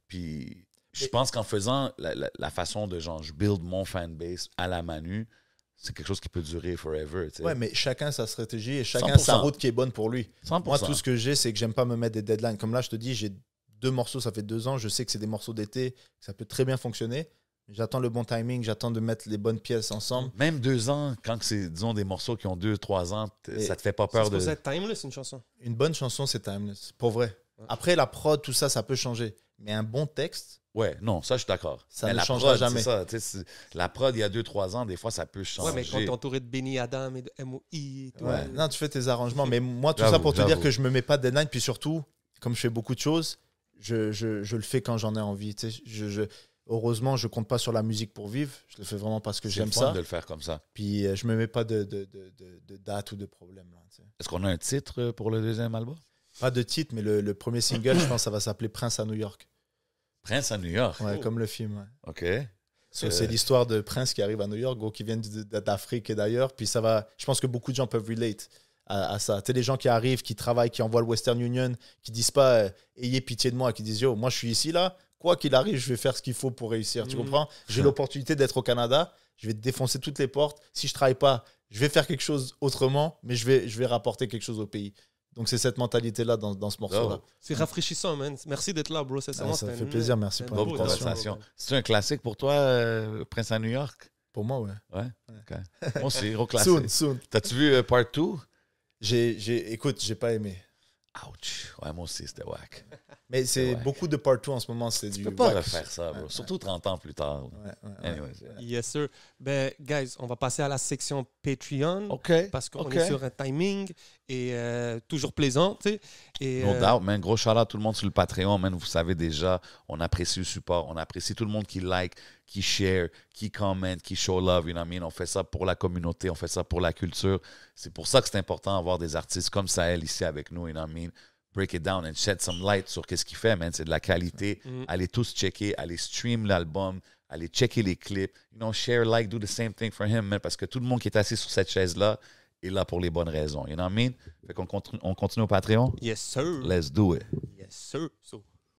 Puis je pense qu'en faisant la, façon de genre, je build mon fanbase à la Manu, c'est quelque chose qui peut durer forever. Ouais, mais chacun sa stratégie et chacun sa route qui est bonne pour lui. Moi, tout ce que j'ai, c'est que j'aime pas me mettre des deadlines. Comme là, je te dis, j'ai deux morceaux, ça fait deux ans, je sais que c'est des morceaux d'été, ça peut très bien fonctionner. J'attends le bon timing, j'attends de mettre les bonnes pièces ensemble. Même deux ans, quand c'est, disons, des morceaux qui ont deux, trois ans, ça te fait pas peur de. C'est timeless, une chanson. Une bonne chanson, c'est timeless, pour vrai. Après, la prod, tout ça, ça peut changer. Mais un bon texte, Ouais, non, ça, je suis d'accord. Ça ne changera jamais. Ça, la prod, il y a 2-3 ans, des fois, ça peut changer. Ouais, mais quand t'es entouré de Benny Adam et de MOI Ouais. Euh, non, tu fais tes arrangements. Mais moi, tout ça pour te dire que je me mets pas de deadline. Puis surtout, comme je fais beaucoup de choses, je, je, je le fais quand j'en ai envie. Je, je, heureusement, je compte pas sur la musique pour vivre. Je le fais vraiment parce que j'aime ça. de le faire comme ça. Puis je euh, je me mets pas de, de, de, de date ou de problème. Est-ce qu'on a un titre euh, pour le deuxième album Pas de titre, mais le, le premier single, je pense, ça va s'appeler Prince à New York. Prince à New York. Ouais, comme le film. OK. C'est euh. l'histoire de Prince qui arrive à New York, qui vient d'Afrique et d'ailleurs. Puis ça va. Je pense que beaucoup de gens peuvent relate à, ça. Tu sais, les gens qui arrivent, qui travaillent, qui envoient le Western Union, qui disent pas euh, ayez pitié de moi, qui disent yo, moi je suis ici là, quoi qu'il arrive, je vais faire ce qu'il faut pour réussir. Tu mm. comprends J'ai l'opportunité d'être au Canada, je vais défoncer toutes les portes. Si je travaille pas, je vais faire quelque chose autrement, mais je vais, je vais rapporter quelque chose au pays. Donc c'est cette mentalité-là dans, dans, ce morceau-là. C'est rafraîchissant, man. Merci d'être là, bro. ça fait plaisir. Merci pour la conversation. C'est un classique pour toi, euh, Prince à New York Pour moi, ouais. Ouais. ok. Moi aussi, gros classique. soon, T'as-tu vu euh, Part 2 j'ai, Écoute, j'ai pas aimé. Ouch. Ouais, moi aussi, c'était whack. Mais c'est beaucoup de partout en ce moment. C'est du. Tu peux pas refaire ça, surtout 30 ans plus tard. ouais. yes, sir. Ben, guys, on va passer à la section Patreon. OK. Parce qu'on est sur un timing et euh, toujours plaisant, tu sais. no euh, doubt, man. Gros shout à tout le monde sur le Patreon, Vous savez déjà, on apprécie le support. On apprécie tout le monde qui like, qui share, qui commente, qui show love, you know what I mean? On fait ça pour la communauté, on fait ça pour la culture. C'est pour ça que c'est important d'avoir des artistes comme Sahel ici avec nous, you know what I mean? break it down and shed some light sur qu'est-ce qu'il fait, man. C'est de la qualité. Mm-hmm. Allez tous checker, allez stream l'album, allez checker les clips. You know, share, like, do the same thing for him, man. Parce que tout le monde qui est assis sur cette chaise-là est là pour les bonnes raisons. You know what I mean? Fait qu'on continue, on continue au Patreon? Yes, sir. Let's do it. Yes, sir.